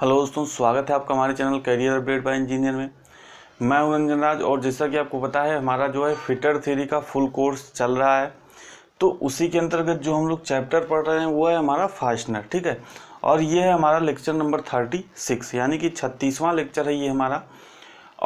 hello दोस्तों स्वागत है आपका हमारे channel career update by engineer में मैं हूं रंजन राज और जैसा कि आपको पता है हमारा जो है फिटर थ्योरी का फुल कोर्स चल रहा है तो उसी के अंतर्गत जो हम लोग चैप्टर पढ़ रहे हैं वो है हमारा फास्टनर ठीक है और ये है हमारा लेक्चर नंबर थर्टी सिक्स यानी कि छत्तीसवां लेक्चर है ये हमारा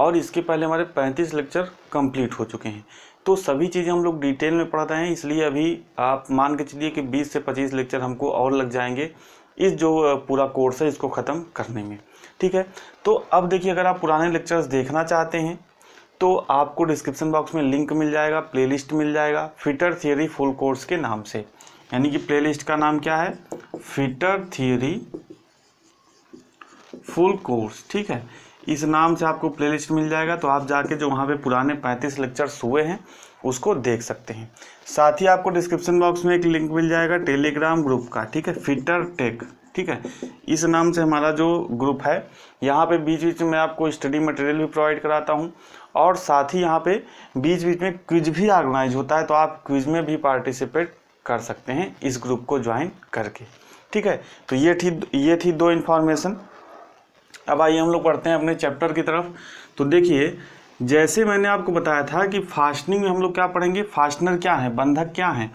और इसके पहले हमारे पैंतीस लेक्चर कंप्लीट हो चुके हैं तो सभी चीज़ें हम लोग डिटेल में पढ़ रहे हैं इसलिए अभी आप मान के चलिए कि बीस से पच्चीस लेक्चर हमको और लग जाएंगे इस जो पूरा कोर्स है इसको ख़त्म करने में ठीक है तो अब देखिए अगर आप पुराने लेक्चर्स देखना चाहते हैं तो आपको डिस्क्रिप्शन बॉक्स में लिंक मिल जाएगा प्लेलिस्ट मिल जाएगा फिटर थियोरी फुल कोर्स के नाम से यानी कि प्लेलिस्ट का नाम क्या है फिटर थियोरी फुल कोर्स ठीक है इस नाम से आपको प्लेलिस्ट मिल जाएगा तो आप जाके जो वहाँ पे पुराने पैंतीस लेक्चर्स हुए हैं उसको देख सकते हैं साथ ही आपको डिस्क्रिप्शन बॉक्स में एक लिंक मिल जाएगा टेलीग्राम ग्रुप का ठीक है फिटर टेक ठीक है इस नाम से हमारा जो ग्रुप है यहाँ पे बीच बीच में आपको स्टडी मटेरियल भी प्रोवाइड कराता हूँ और साथ ही यहाँ पे बीच बीच में क्विज भी ऑर्गेनाइज होता है तो आप क्विज में भी पार्टिसिपेट कर सकते हैं इस ग्रुप को ज्वाइन करके ठीक है तो ये थी ये थी दो इन्फॉर्मेशन अब आइए हम लोग पढ़ते हैं अपने चैप्टर की तरफ तो देखिए जैसे मैंने आपको बताया था कि फास्टनिंग में हम लोग क्या पढ़ेंगे फास्टनर क्या है बंधक क्या है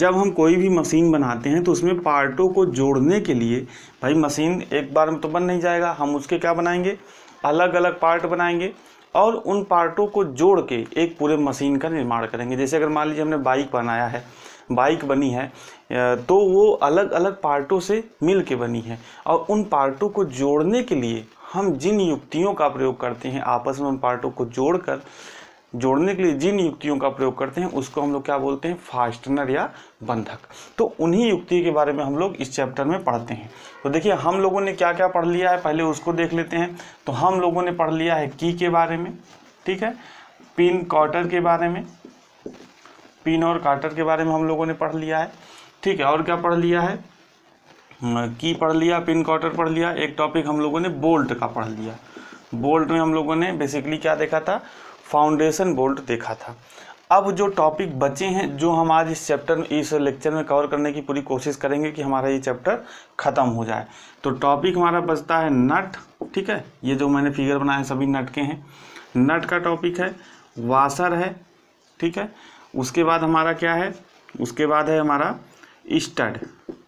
जब हम कोई भी मशीन बनाते हैं तो उसमें पार्टों को जोड़ने के लिए भाई मशीन एक बार में तो बन नहीं जाएगा हम उसके क्या बनाएंगे अलग अलग पार्ट बनाएंगे और उन पार्टों को जोड़ के एक पूरे मशीन का निर्माण करेंगे जैसे अगर मान लीजिए हमने बाइक बनाया है बाइक बनी है तो वो अलग अलग पार्टों से मिल के बनी है और उन पार्टों को जोड़ने के लिए हम जिन युक्तियों का प्रयोग करते हैं आपस में उन पार्टों को जोड़कर जोड़ने के लिए जिन युक्तियों का प्रयोग करते हैं उसको हम लोग क्या बोलते हैं फास्टनर या बंधक तो उन्हीं युक्ति के बारे में हम लोग इस चैप्टर में पढ़ते हैं तो देखिए हम लोगों ने क्या क्या पढ़ लिया है पहले उसको देख लेते हैं तो हम लोगों ने पढ़ लिया है की के बारे में ठीक है पिन कॉटर के बारे में पिन और कॉटर के बारे में हम लोगों ने पढ़ लिया है ठीक है और क्या पढ़ लिया है की पढ़ लिया पिन कॉटर पढ़ लिया एक टॉपिक हम लोगों ने बोल्ट का पढ़ लिया बोल्ट में हम लोगों ने बेसिकली क्या देखा था फाउंडेशन बोल्ट देखा था अब जो टॉपिक बचे हैं जो हम आज इस चैप्टर इस लेक्चर में कवर करने की पूरी कोशिश करेंगे कि हमारा ये चैप्टर ख़त्म हो जाए तो टॉपिक हमारा बचता है नट ठीक है ये जो मैंने फिगर बनाए सभी नट के हैं नट का टॉपिक है वासर है ठीक है उसके बाद हमारा क्या है उसके बाद है हमारा स्टड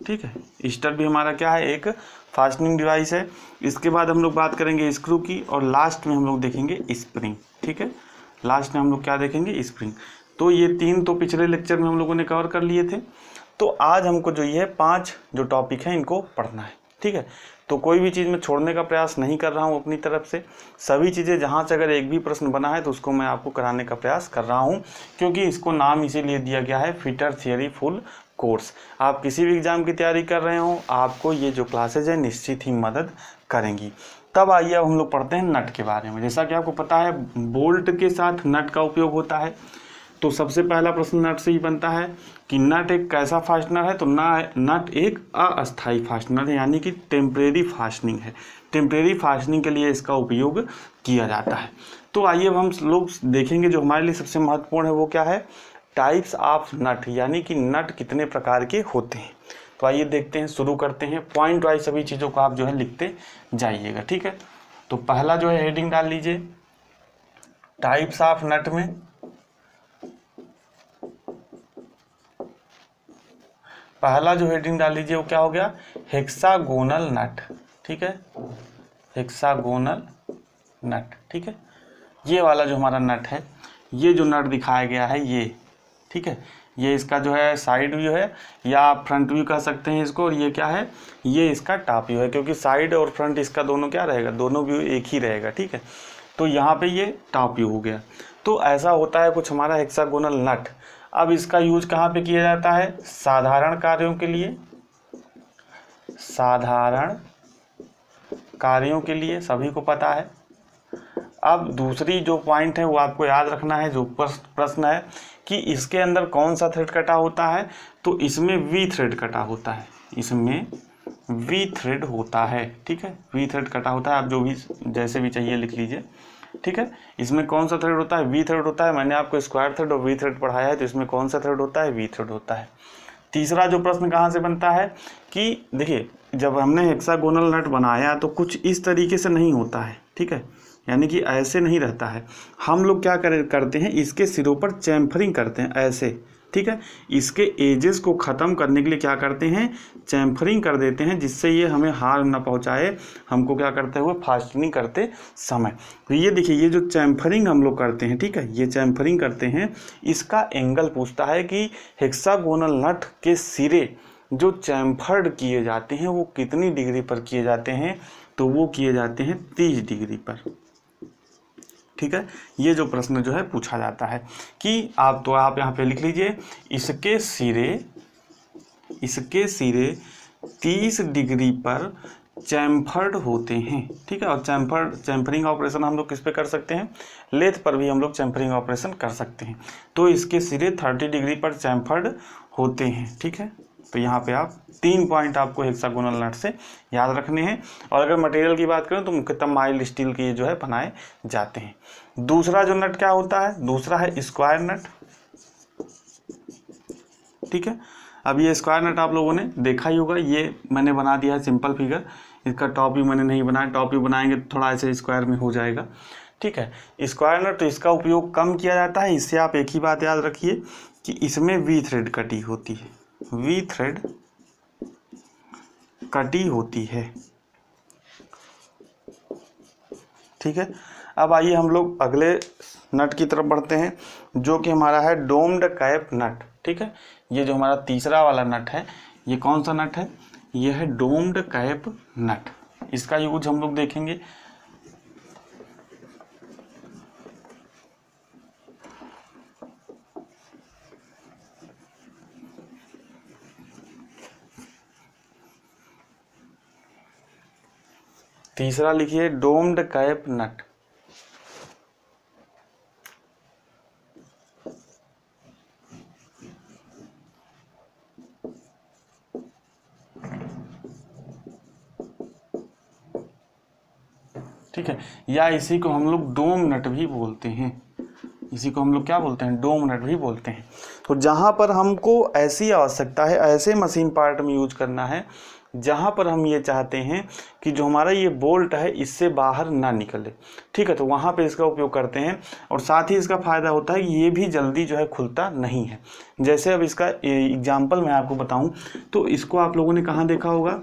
ठीक है स्टर भी हमारा क्या है एक फास्टनिंग डिवाइस है इसके बाद हम लोग बात करेंगे स्क्रू की और लास्ट में हम लोग देखेंगे स्प्रिंग ठीक है लास्ट में हम लोग क्या देखेंगे स्प्रिंग तो ये तीन तो पिछले लेक्चर में हम लोगों ने कवर कर लिए थे तो आज हमको जो ये पाँच जो टॉपिक हैं इनको पढ़ना है ठीक है तो कोई भी चीज़ मैं छोड़ने का प्रयास नहीं कर रहा हूँ अपनी तरफ से सभी चीज़ें जहाँ से अगर एक भी प्रश्न बना है तो उसको मैं आपको कराने का प्रयास कर रहा हूँ क्योंकि इसको नाम इसीलिए दिया गया है फिटर थियरी फुल कोर्स आप किसी भी एग्ज़ाम की तैयारी कर रहे हो आपको ये जो क्लासेज है निश्चित ही मदद करेंगी तब आइए हम लोग पढ़ते हैं नट के बारे में जैसा कि आपको पता है बोल्ट के साथ नट का उपयोग होता है तो सबसे पहला प्रश्न नट से ही बनता है कि नट एक कैसा फास्टनर है तो ना नट एक अस्थाई फास्टनर है यानी कि टेम्परेरी फास्टनिंग है टेम्परेरी फास्टनिंग के लिए इसका उपयोग किया जाता है तो आइए अब हम लोग देखेंगे जो हमारे लिए सबसे महत्वपूर्ण है वो क्या है टाइप्स ऑफ नट यानी कि नट कितने प्रकार के होते हैं तो आइए देखते हैं शुरू करते हैं पॉइंट वाइज सभी चीज़ों को आप जो है लिखते जाइएगा ठीक है तो पहला जो है हेडिंग डाल लीजिए टाइप्स ऑफ नट में पहला जो हेडिंग डाल लीजिए वो क्या हो गया हेक्सागोनल नट ठीक है हेक्सागोनल नट ठीक है ये वाला जो हमारा नट है ये जो नट दिखाया गया है ये ठीक है ये इसका जो है साइड व्यू है या आप फ्रंट व्यू कह सकते हैं इसको और ये क्या है ये इसका टॉप व्यू है क्योंकि साइड और फ्रंट इसका दोनों क्या रहेगा दोनों व्यू एक ही रहेगा ठीक है तो यहाँ पे ये टॉप व्यू हो गया तो ऐसा होता है कुछ हमारा हेक्सागोनल नट अब इसका यूज कहाँ पे किया जाता है साधारण कार्यों के लिए साधारण कार्यों के लिए सभी को पता है अब दूसरी जो पॉइंट है वो आपको याद रखना है जो प्रश्न है कि इसके अंदर कौन सा थ्रेड कटा होता है तो इसमें वी थ्रेड कटा होता है इसमें वी थ्रेड होता है ठीक है वी थ्रेड कटा होता है आप जो भी जैसे भी चाहिए लिख लीजिए ठीक है इसमें कौन सा थ्रेड होता है वी थ्रेड होता है मैंने आपको स्क्वायर थ्रेड और वी थ्रेड पढ़ाया है तो इसमें कौन सा थ्रेड होता है वी थ्रेड होता है तीसरा जो प्रश्न कहाँ से बनता है कि देखिए जब हमने हेक्सागोनल नट बनाया तो कुछ इस तरीके से नहीं होता है ठीक है यानी कि ऐसे नहीं रहता है हम लोग क्या कर करते हैं इसके सिरों पर चैम्फरिंग करते हैं ऐसे ठीक है इसके एजेस को ख़त्म करने के लिए क्या करते हैं चैम्फरिंग कर देते हैं जिससे ये हमें हार ना पहुंचाए हमको क्या करते हुए फास्टनिंग करते समय तो ये देखिए ये जो चैम्फरिंग हम लोग करते हैं ठीक है ये चैम्फरिंग करते हैं इसका एंगल पूछता है कि हेक्सागोनल नट के सिरे जो चैम्फर्ड किए जाते हैं वो कितनी डिग्री पर किए जाते हैं तो वो किए जाते हैं तीस डिग्री पर ठीक है ये जो प्रश्न जो है पूछा जाता है कि आप तो आप यहाँ पे लिख लीजिए इसके सिरे इसके सिरे तीस डिग्री पर चैम्फर्ड होते हैं ठीक है और चैम्फर्ड चैम्फरिंग ऑपरेशन हम लोग किस पे कर सकते हैं लेथ पर भी हम लोग चैम्फरिंग ऑपरेशन कर सकते हैं तो इसके सिरे थर्टी डिग्री पर चैम्फर्ड होते हैं ठीक है तो यहाँ पे आप तीन पॉइंट आपको हेक्सागोनल नट से याद रखने हैं और अगर मटेरियल की बात करें तो मुख्यतः माइल्ड स्टील के जो है बनाए जाते हैं दूसरा जो नट क्या होता है दूसरा है स्क्वायर नट ठीक है अब ये स्क्वायर नट आप लोगों ने देखा ही होगा ये मैंने बना दिया है सिंपल फिगर इसका टॉप भी मैंने नहीं बनाया टॉप भी बनाएंगे तो थोड़ा ऐसे स्क्वायर में हो जाएगा ठीक है स्क्वायर नट तो इसका उपयोग कम किया जाता है इससे आप एक ही बात याद रखिए कि इसमें वी थ्रेड कटी होती है वी थ्रेड कटी होती है ठीक है अब आइए हम लोग अगले नट की तरफ बढ़ते हैं जो कि हमारा है डोम्ड कैप नट ठीक है ये जो हमारा तीसरा वाला नट है ये कौन सा नट है यह है डोम्ड कैप नट इसका यूज हम लोग देखेंगे तीसरा लिखिए डोम्ड कैप नट ठीक है या इसी को हम लोग डोम नट भी बोलते हैं इसी को हम लोग क्या बोलते हैं डोम नट भी बोलते हैं तो जहाँ पर हमको ऐसी आवश्यकता है ऐसे मशीन पार्ट में यूज करना है जहाँ पर हम ये चाहते हैं कि जो हमारा ये बोल्ट है इससे बाहर ना निकले ठीक है तो वहाँ पे इसका उपयोग करते हैं और साथ ही इसका फ़ायदा होता है कि ये भी जल्दी जो है खुलता नहीं है जैसे अब इसका एग्जाम्पल मैं आपको बताऊँ तो इसको आप लोगों ने कहाँ देखा होगा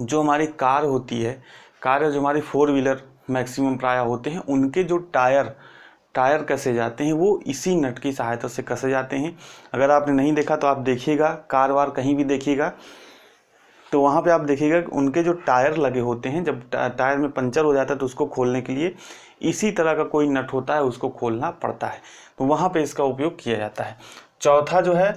जो हमारी कार होती है कार जो हमारी फोर व्हीलर मैक्सिमम प्राय होते हैं उनके जो टायर टायर कसे जाते हैं वो इसी नट की सहायता से कसे जाते हैं अगर आपने नहीं देखा तो आप देखिएगा कार वार कहीं भी देखिएगा तो वहाँ पे आप देखिएगा उनके जो टायर लगे होते हैं जब टायर में पंचर हो जाता है तो उसको खोलने के लिए इसी तरह का कोई नट होता है उसको खोलना पड़ता है तो वहाँ पे इसका उपयोग किया जाता है चौथा जो है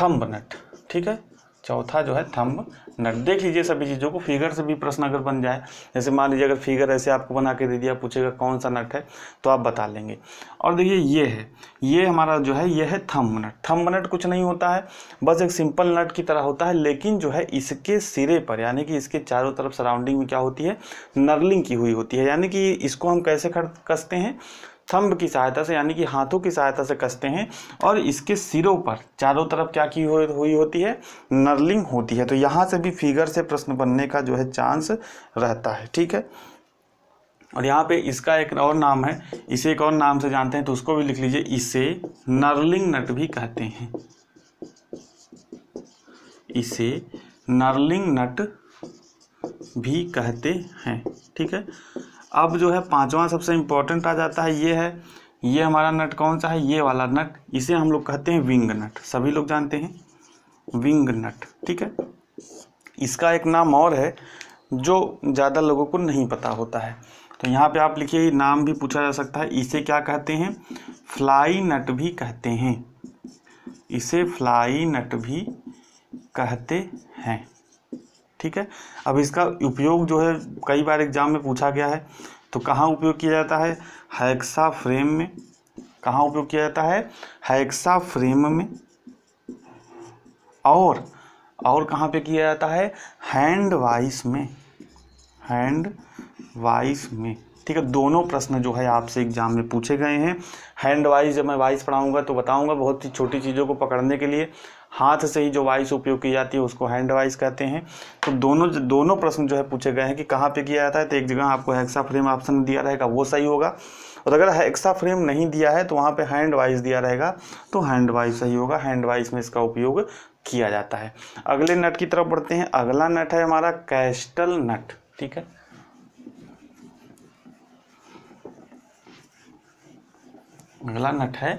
थम्ब नट ठीक है चौथा जो है थम्ब नट देख लीजिए सभी चीज़ों को फिगर से भी प्रश्न अगर बन जाए जैसे मान लीजिए अगर फिगर ऐसे आपको बना के दे दिया पूछेगा कौन सा नट है तो आप बता लेंगे और देखिए ये है ये हमारा जो है ये है थम्ब नट थम्ब नट कुछ नहीं होता है बस एक सिंपल नट की तरह होता है लेकिन जो है इसके सिरे पर यानी कि इसके चारों तरफ सराउंडिंग में क्या होती है नर्लिंग की हुई होती है यानी कि इसको हम कैसे कसते हैं स्तंभ की सहायता से यानी कि हाथों की सहायता से कसते हैं और इसके सिरों पर चारों तरफ क्या की हो, हुई होती है नर्लिंग होती है तो यहाँ से भी फिगर से प्रश्न बनने का जो है चांस रहता है ठीक है और यहाँ पे इसका एक और नाम है इसे एक और नाम से जानते हैं तो उसको भी लिख लीजिए इसे नर्लिंग नट भी कहते हैं इसे नर्लिंग नट भी कहते हैं ठीक है अब जो है पांचवा सबसे इम्पोर्टेंट आ जाता है ये है ये हमारा नट कौन सा है ये वाला नट इसे हम लोग कहते हैं विंग नट सभी लोग जानते हैं विंग नट ठीक है इसका एक नाम और है जो ज़्यादा लोगों को नहीं पता होता है तो यहाँ पे आप लिखिए नाम भी पूछा जा सकता है इसे क्या कहते हैं फ्लाई नट भी कहते हैं इसे फ्लाई नट भी कहते हैं ठीक है अब इसका उपयोग जो है कई बार एग्जाम में पूछा गया है तो कहाँ उपयोग किया जाता है हैक्सा फ्रेम में कहाँ उपयोग किया जाता है हैक्सा फ्रेम में और और कहाँ पे किया जाता है हैंड वाइस में हैंड वाइस में ठीक है दोनों प्रश्न जो है आपसे एग्जाम में पूछे गए हैं हैंड वाइज जब मैं वाइस पढ़ाऊंगा तो बताऊंगा बहुत ही छोटी चीज़ों को पकड़ने के लिए हाथ से ही जो वाइस उपयोग की जाती है उसको हैंड वाइस कहते हैं तो दोनों दोनों प्रश्न जो है पूछे गए हैं कि कहाँ पे किया जाता है तो एक जगह आपको हेक्सा फ्रेम ऑप्शन दिया रहेगा वो सही होगा और अगर हेक्सा फ्रेम नहीं दिया है तो वहाँ पर हैंड वाइज दिया रहेगा तो हैंड वाइज सही होगा हैंड वाइज में इसका उपयोग किया जाता है अगले नट की तरफ बढ़ते हैं अगला नट है हमारा कैस्टल नट ठीक है अगला नट है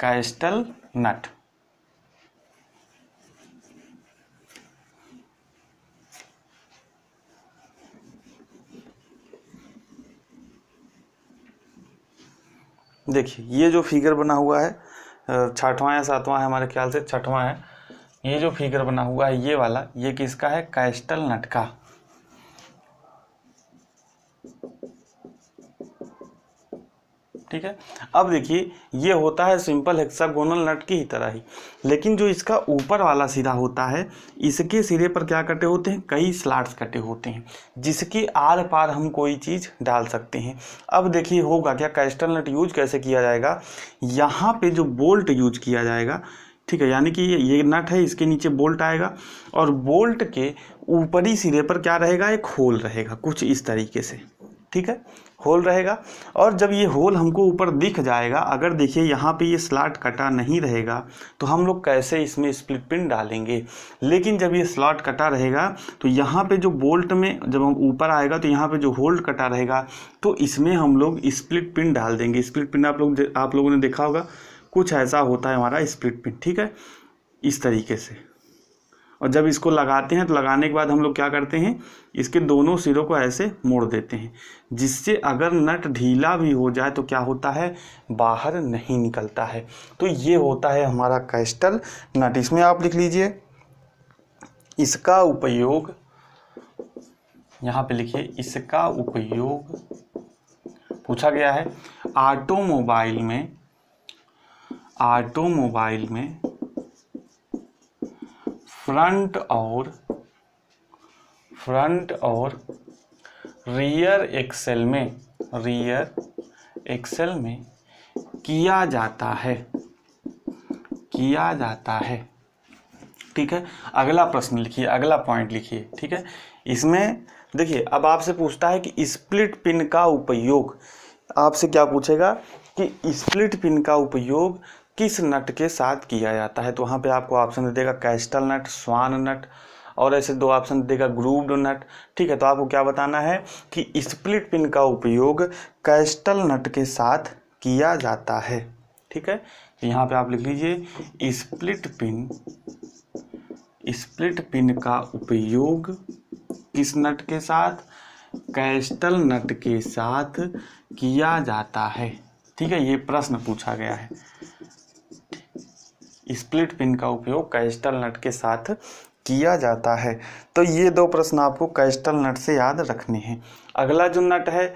कैस्टल नट देखिए ये जो फिगर बना हुआ है छठवां या सातवां है हमारे ख्याल से छठवां है ये जो फिगर बना हुआ है ये वाला ये किसका है कैस्टल नट का ठीक है अब देखिए ये होता है सिंपल हेक्सागोनल नट की ही तरह ही लेकिन जो इसका ऊपर वाला सिरा होता है इसके सिरे पर क्या कटे होते हैं कई स्लाट्स कटे होते हैं जिसके आर पार हम कोई चीज़ डाल सकते हैं अब देखिए होगा क्या कैस्टल नट यूज कैसे किया जाएगा यहाँ पे जो बोल्ट यूज किया जाएगा ठीक है यानी कि ये नट है इसके नीचे बोल्ट आएगा और बोल्ट के ऊपरी सिरे पर क्या रहेगा एक होल रहेगा कुछ इस तरीके से ठीक है होल रहेगा और जब ये होल हमको ऊपर दिख जाएगा अगर देखिए यहाँ पे ये स्लॉट कटा नहीं रहेगा तो हम लोग कैसे इसमें स्प्लिट पिन डालेंगे लेकिन जब ये स्लॉट कटा रहेगा तो यहाँ पे जो बोल्ट में जब हम ऊपर आएगा तो यहाँ पे जो होल्ड कटा रहेगा तो इसमें हम लोग स्प्लिट पिन डाल देंगे स्प्लिट पिन आप लोग आप लोगों ने देखा होगा कुछ ऐसा होता है हमारा स्प्लिट पिन ठीक है इस तरीके से और जब इसको लगाते हैं तो लगाने के बाद हम लोग क्या करते हैं इसके दोनों सिरों को ऐसे मोड़ देते हैं जिससे अगर नट ढीला भी हो जाए तो क्या होता है बाहर नहीं निकलता है तो ये होता है हमारा कैस्टल नट इसमें आप लिख लीजिए इसका उपयोग यहाँ पे लिखिए इसका उपयोग पूछा गया है ऑटोमोबाइल में ऑटोमोबाइल में फ्रंट और फ्रंट और रियर एक्सेल में रियर एक्सेल में किया जाता है किया जाता है ठीक है अगला प्रश्न लिखिए अगला पॉइंट लिखिए ठीक है इसमें देखिए अब आपसे पूछता है कि स्प्लिट पिन का उपयोग आपसे क्या पूछेगा कि स्प्लिट पिन का उपयोग किस नट के साथ किया जाता है तो वहाँ पे आपको ऑप्शन दे देगा कैस्टल नट स्वान नट और ऐसे दो ऑप्शन देगा ग्रूव्ड नट ठीक है तो आपको क्या बताना है कि स्प्लिट पिन का उपयोग कैस्टल नट के साथ किया जाता है ठीक है तो यहाँ पे आप लिख लीजिए स्प्लिट पिन स्प्लिट पिन का उपयोग किस नट के साथ कैस्टल नट के साथ किया जाता है ठीक है ये प्रश्न पूछा गया है स्प्लिट पिन का उपयोग कैस्टल नट के साथ किया जाता है तो ये दो प्रश्न आपको कैस्टल नट से याद रखने हैं अगला जो नट है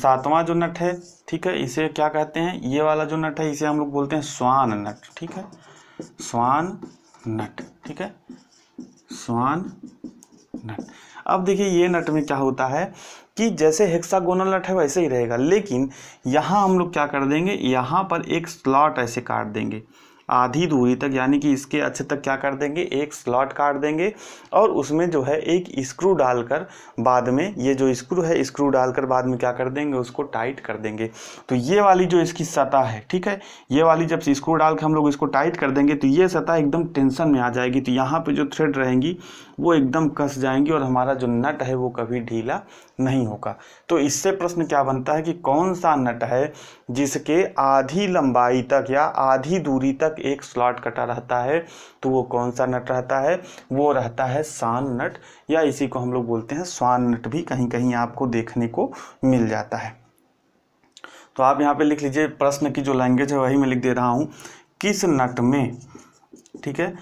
सातवां जो नट है ठीक है इसे क्या कहते हैं ये वाला जो नट है इसे हम लोग बोलते हैं स्वान नट ठीक है स्वान नट ठीक है स्वान नट अब देखिए ये नट में क्या होता है कि जैसे हेक्सागोनल नट है वैसे ही रहेगा लेकिन यहाँ हम लोग क्या कर देंगे यहाँ पर एक स्लॉट ऐसे काट देंगे आधी दूरी तक यानी कि इसके अच्छे तक क्या कर देंगे एक स्लॉट काट देंगे और उसमें जो है एक स्क्रू डालकर बाद में ये जो स्क्रू है स्क्रू डालकर बाद में क्या कर देंगे उसको टाइट कर देंगे तो ये वाली जो इसकी सतह है ठीक है ये वाली जब स्क्रू डाल के हम लोग इसको टाइट कर देंगे तो ये सतह एकदम टेंशन में आ जाएगी तो यहाँ पर जो थ्रेड रहेंगी वो एकदम कस जाएंगी और हमारा जो नट है वो कभी ढीला नहीं होगा तो इससे प्रश्न क्या बनता है कि कौन सा नट है जिसके आधी लंबाई तक या आधी दूरी तक तक एक स्लॉट कटा रहता है तो वो कौन सा नट रहता है वो रहता है शान नट या इसी को हम लोग बोलते हैं स्वान नट भी कहीं कहीं आपको देखने को मिल जाता है तो आप यहाँ पे लिख लीजिए प्रश्न की जो लैंग्वेज है वही मैं लिख दे रहा हूँ किस नट में ठीक है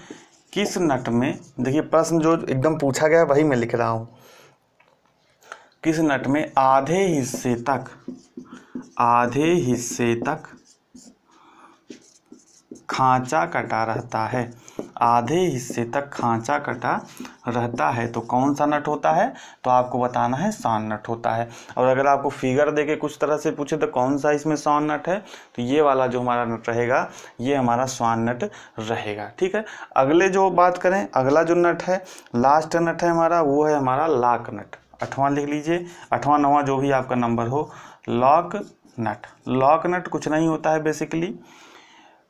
किस नट में देखिए प्रश्न जो एकदम पूछा गया वही मैं लिख रहा हूँ किस नट में आधे हिस्से तक आधे हिस्से तक खांचा कटा रहता है आधे हिस्से तक खांचा कटा रहता है तो कौन सा नट होता है तो आपको बताना है सॉन नट होता है और अगर आपको फिगर दे के कुछ तरह से पूछे तो कौन सा इसमें सॉन नट है तो ये वाला जो हमारा नट रहेगा ये हमारा सॉन नट रहेगा ठीक है अगले जो बात करें अगला जो नट है लास्ट नट है हमारा वो है हमारा लाक नट अठवा लिख लीजिए अठवा नवा जो भी आपका नंबर हो लॉक नट लॉक नट कुछ नहीं होता है बेसिकली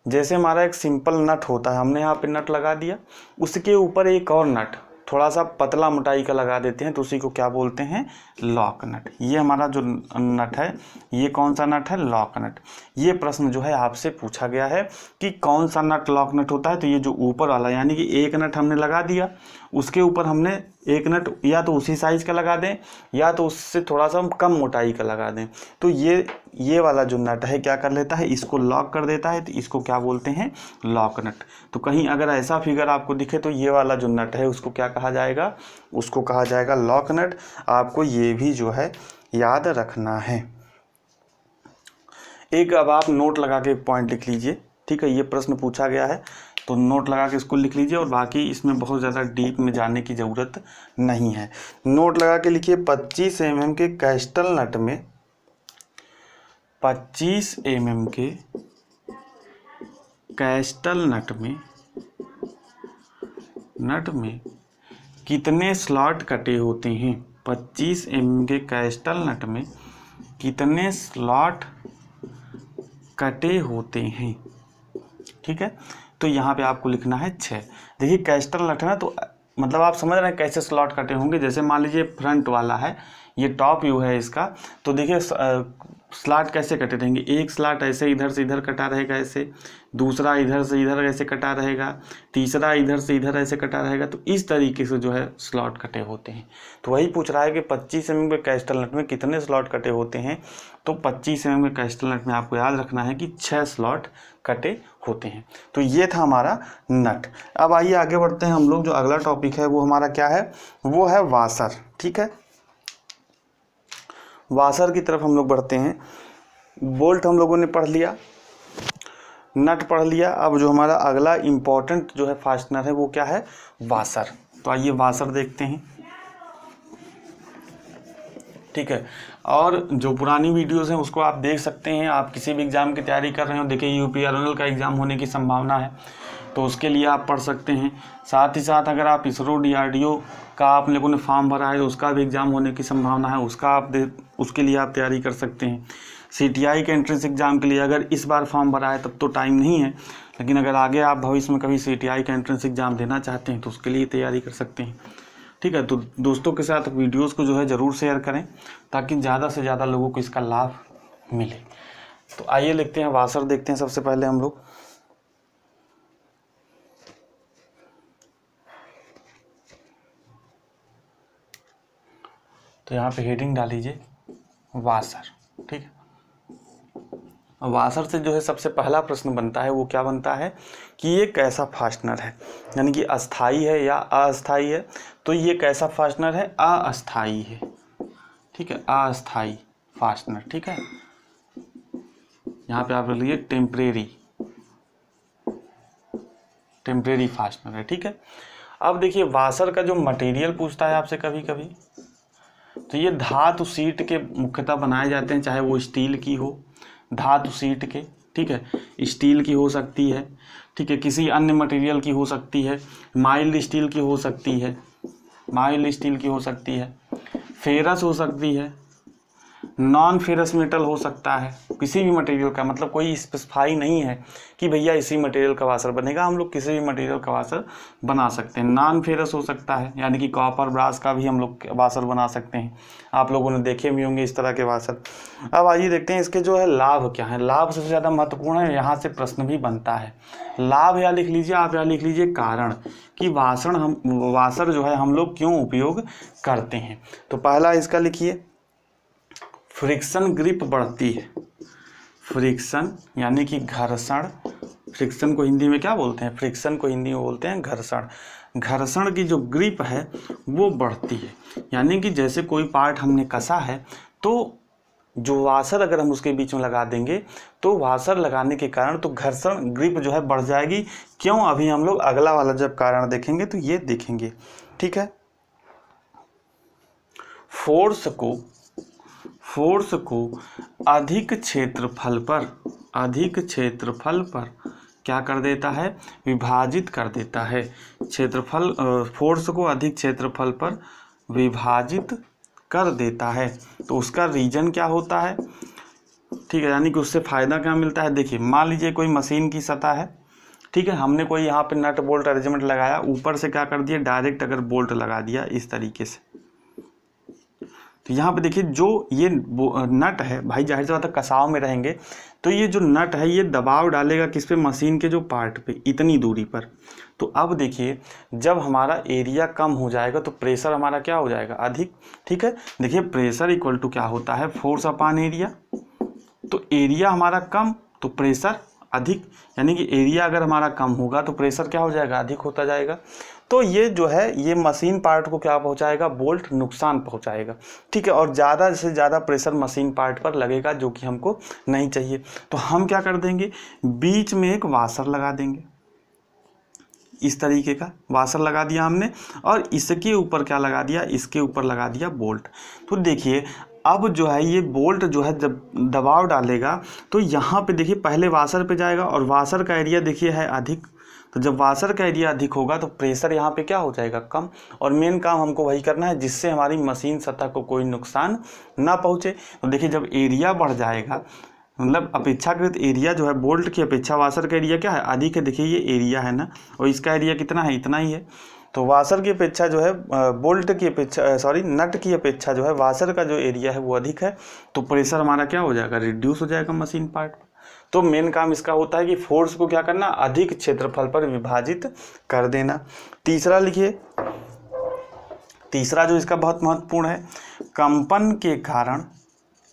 जैसे हमारा एक सिंपल नट होता है हमने यहाँ पे नट लगा दिया उसके ऊपर एक और नट थोड़ा सा पतला मोटाई का लगा देते हैं तो उसी को क्या बोलते हैं लॉक नट ये हमारा जो नट है ये कौन सा नट है लॉक नट ये प्रश्न जो है आपसे पूछा गया है कि कौन सा नट लॉक नट होता है तो ये जो ऊपर वाला यानी कि एक नट हमने लगा दिया उसके ऊपर हमने एक नट या तो उसी साइज़ का लगा दें या तो उससे थोड़ा सा हम कम मोटाई का लगा दें तो ये ये वाला जो नट है क्या कर लेता है इसको लॉक कर देता है तो इसको क्या बोलते हैं लॉक नट तो कहीं अगर ऐसा फिगर आपको दिखे तो ये वाला जो नट है उसको क्या कहा जाएगा उसको कहा जाएगा लॉक नट आपको ये भी जो है याद रखना है एक अब आप नोट लगा के पॉइंट लिख लीजिए ठीक है ये प्रश्न पूछा गया है तो नोट लगा के इसको लिख लीजिए और बाकी इसमें बहुत ज़्यादा डीप में जाने की ज़रूरत नहीं है नोट लगा के लिखिए 25 एम mm के कैस्टल नट में 25 एम mm के कैस्टल नट में नट में कितने स्लॉट कटे होते हैं 25 एम mm के कैस्टल नट में कितने स्लॉट कटे होते हैं ठीक है तो यहाँ पे आपको लिखना है छः देखिए कैस्टर ना तो मतलब आप समझ रहे हैं कैसे स्लॉट कटे होंगे जैसे मान लीजिए फ्रंट वाला है ये टॉप व्यू है इसका तो देखिए स्लाट कैसे कटे रहेंगे एक स्लाट ऐसे इधर से इधर कटा रहेगा ऐसे दूसरा इधर से इधर ऐसे कटा रहेगा तीसरा इधर से इधर ऐसे कटा रहेगा तो इस तरीके से जो है स्लॉट कटे होते हैं तो वही पूछ रहा है कि 25 एम एम के कैस्टल नट में कितने स्लॉट कटे होते हैं तो 25 एम के कैस्टल नट में आपको याद रखना है कि छः स्लॉट कटे होते हैं तो ये था हमारा नट अब आइए आगे बढ़ते हैं हम लोग जो अगला टॉपिक है वो हमारा क्या है वो है वासर ठीक है वासर की तरफ हम लोग बढ़ते हैं बोल्ट हम लोगों ने पढ़ लिया नट पढ़ लिया अब जो हमारा अगला इम्पॉर्टेंट जो है फास्टनर है वो क्या है वासर तो आइए वासर देखते हैं ठीक है और जो पुरानी वीडियोस हैं उसको आप देख सकते हैं आप किसी भी एग्ज़ाम की तैयारी कर रहे हो देखिए यू पी का एग्ज़ाम होने की संभावना है तो उसके लिए आप पढ़ सकते हैं साथ ही साथ अगर आप इसरो डी का आप लोगों ने फॉर्म भरा है तो उसका भी एग्ज़ाम होने की संभावना है उसका आप उसके लिए आप तैयारी कर सकते हैं सी टी आई के एंट्रेंस एग्ज़ाम के लिए अगर इस बार फॉर्म भरा है तब तो टाइम नहीं है लेकिन अगर आगे आप भविष्य में कभी सी टी आई का एंट्रेंस एग्ज़ाम देना चाहते हैं तो उसके लिए तैयारी कर सकते हैं ठीक है तो दोस्तों के साथ वीडियोस को जो है ज़रूर शेयर करें ताकि ज़्यादा से ज़्यादा लोगों को इसका लाभ मिले तो आइए लिखते हैं वासर देखते हैं सबसे पहले हम लोग तो यहाँ पे हेडिंग डाल लीजिए वासर ठीक है वासर से जो है सबसे पहला प्रश्न बनता है वो क्या बनता है कि ये कैसा फास्टनर है यानी कि अस्थाई है या अस्थाई है तो ये कैसा फास्टनर है अस्थाई है ठीक है अस्थाई फास्टनर ठीक है यहाँ पे आप लिए टेम्परेरी टेम्परेरी फास्टनर है ठीक है अब देखिए वासर का जो मटेरियल पूछता है आपसे कभी कभी तो ये धातु सीट के मुख्यतः बनाए जाते हैं चाहे वो स्टील की हो धातु सीट के ठीक है स्टील की हो सकती है ठीक है किसी अन्य मटेरियल की हो सकती है माइल्ड स्टील की हो सकती है माइल्ड स्टील की हो सकती है फेरस हो सकती है नॉन फेरस मेटल हो सकता है किसी भी मटेरियल का मतलब कोई स्पेसिफाई नहीं है कि भैया इसी मटेरियल का वासर बनेगा हम लोग किसी भी मटेरियल का वासर बना सकते हैं नॉन फेरस हो सकता है यानी कि कॉपर ब्रास का भी हम लोग वासर बना सकते हैं आप लोगों ने देखे भी होंगे इस तरह के वासर अब आइए देखते हैं इसके जो है लाभ क्या है लाभ सबसे ज़्यादा महत्वपूर्ण है यहाँ से प्रश्न भी बनता है लाभ या लिख लीजिए आप यहाँ लिख लीजिए कारण कि वासण हम वासर जो है हम लोग क्यों उपयोग करते हैं तो पहला इसका लिखिए फ्रिक्शन ग्रिप बढ़ती है फ्रिक्शन यानी कि घर्षण फ्रिक्शन को हिंदी में क्या बोलते हैं फ्रिक्शन को हिंदी में बोलते हैं घर्षण घर्षण की जो ग्रिप है वो बढ़ती है यानी कि जैसे कोई पार्ट हमने कसा है तो जो वाशर अगर हम उसके बीच में लगा देंगे तो वाशर लगाने के कारण तो घर्षण ग्रिप जो है बढ़ जाएगी क्यों अभी हम लोग अगला वाला जब कारण देखेंगे तो ये देखेंगे ठीक है फोर्स को फोर्स को अधिक क्षेत्रफल पर अधिक क्षेत्रफल पर क्या कर देता है विभाजित कर देता है क्षेत्रफल फोर्स को अधिक क्षेत्रफल पर विभाजित कर देता है तो उसका रीजन क्या होता है ठीक है यानी कि उससे फ़ायदा क्या मिलता है देखिए मान लीजिए कोई मशीन की सतह है ठीक है हमने कोई यहाँ पे नट बोल्ट अरेंजमेंट लगाया ऊपर से क्या कर दिया डायरेक्ट अगर बोल्ट लगा दिया इस तरीके से तो यहाँ पे देखिए जो ये नट है भाई जाहिर सी बात है कसाव में रहेंगे तो ये जो नट है ये दबाव डालेगा किस पे मशीन के जो पार्ट पे इतनी दूरी पर तो अब देखिए जब हमारा एरिया कम हो जाएगा तो प्रेशर हमारा क्या हो जाएगा अधिक ठीक है देखिए प्रेशर इक्वल टू क्या होता है फोर्स अपान एरिया तो एरिया हमारा कम तो प्रेशर अधिक यानी कि एरिया अगर हमारा कम होगा तो प्रेशर क्या हो जाएगा अधिक होता जाएगा तो ये जो है ये मशीन पार्ट को क्या पहुँचाएगा बोल्ट नुकसान पहुँचाएगा ठीक है और ज़्यादा से ज़्यादा प्रेशर मशीन पार्ट पर लगेगा जो कि हमको नहीं चाहिए तो हम क्या कर देंगे बीच में एक वाशर लगा देंगे इस तरीके का वाशर लगा दिया हमने और इसके ऊपर क्या लगा दिया इसके ऊपर लगा दिया बोल्ट तो देखिए अब जो है ये बोल्ट जो है जब दबाव डालेगा तो यहाँ पे देखिए पहले वाशर पे जाएगा और वाशर का एरिया देखिए है अधिक तो जब वासर का एरिया अधिक होगा तो प्रेशर यहाँ पे क्या हो जाएगा कम और मेन काम हमको वही करना है जिससे हमारी मशीन सतह को कोई नुकसान ना पहुँचे तो देखिए जब एरिया बढ़ जाएगा मतलब अपेक्षाकृत एरिया जो है बोल्ट की अपेक्षा वाशर का एरिया क्या है अधिक है देखिए ये एरिया है ना और इसका एरिया कितना है इतना ही है तो वाशर की अपेक्षा जो है बोल्ट की अपेक्षा सॉरी नट की अपेक्षा जो है वाशर का जो एरिया है वो अधिक है तो प्रेशर हमारा क्या हो जाएगा रिड्यूस हो जाएगा मशीन पार्ट तो मेन काम इसका होता है कि फोर्स को क्या करना अधिक क्षेत्रफल पर विभाजित कर देना तीसरा लिखिए तीसरा जो इसका बहुत महत्वपूर्ण है कंपन के कारण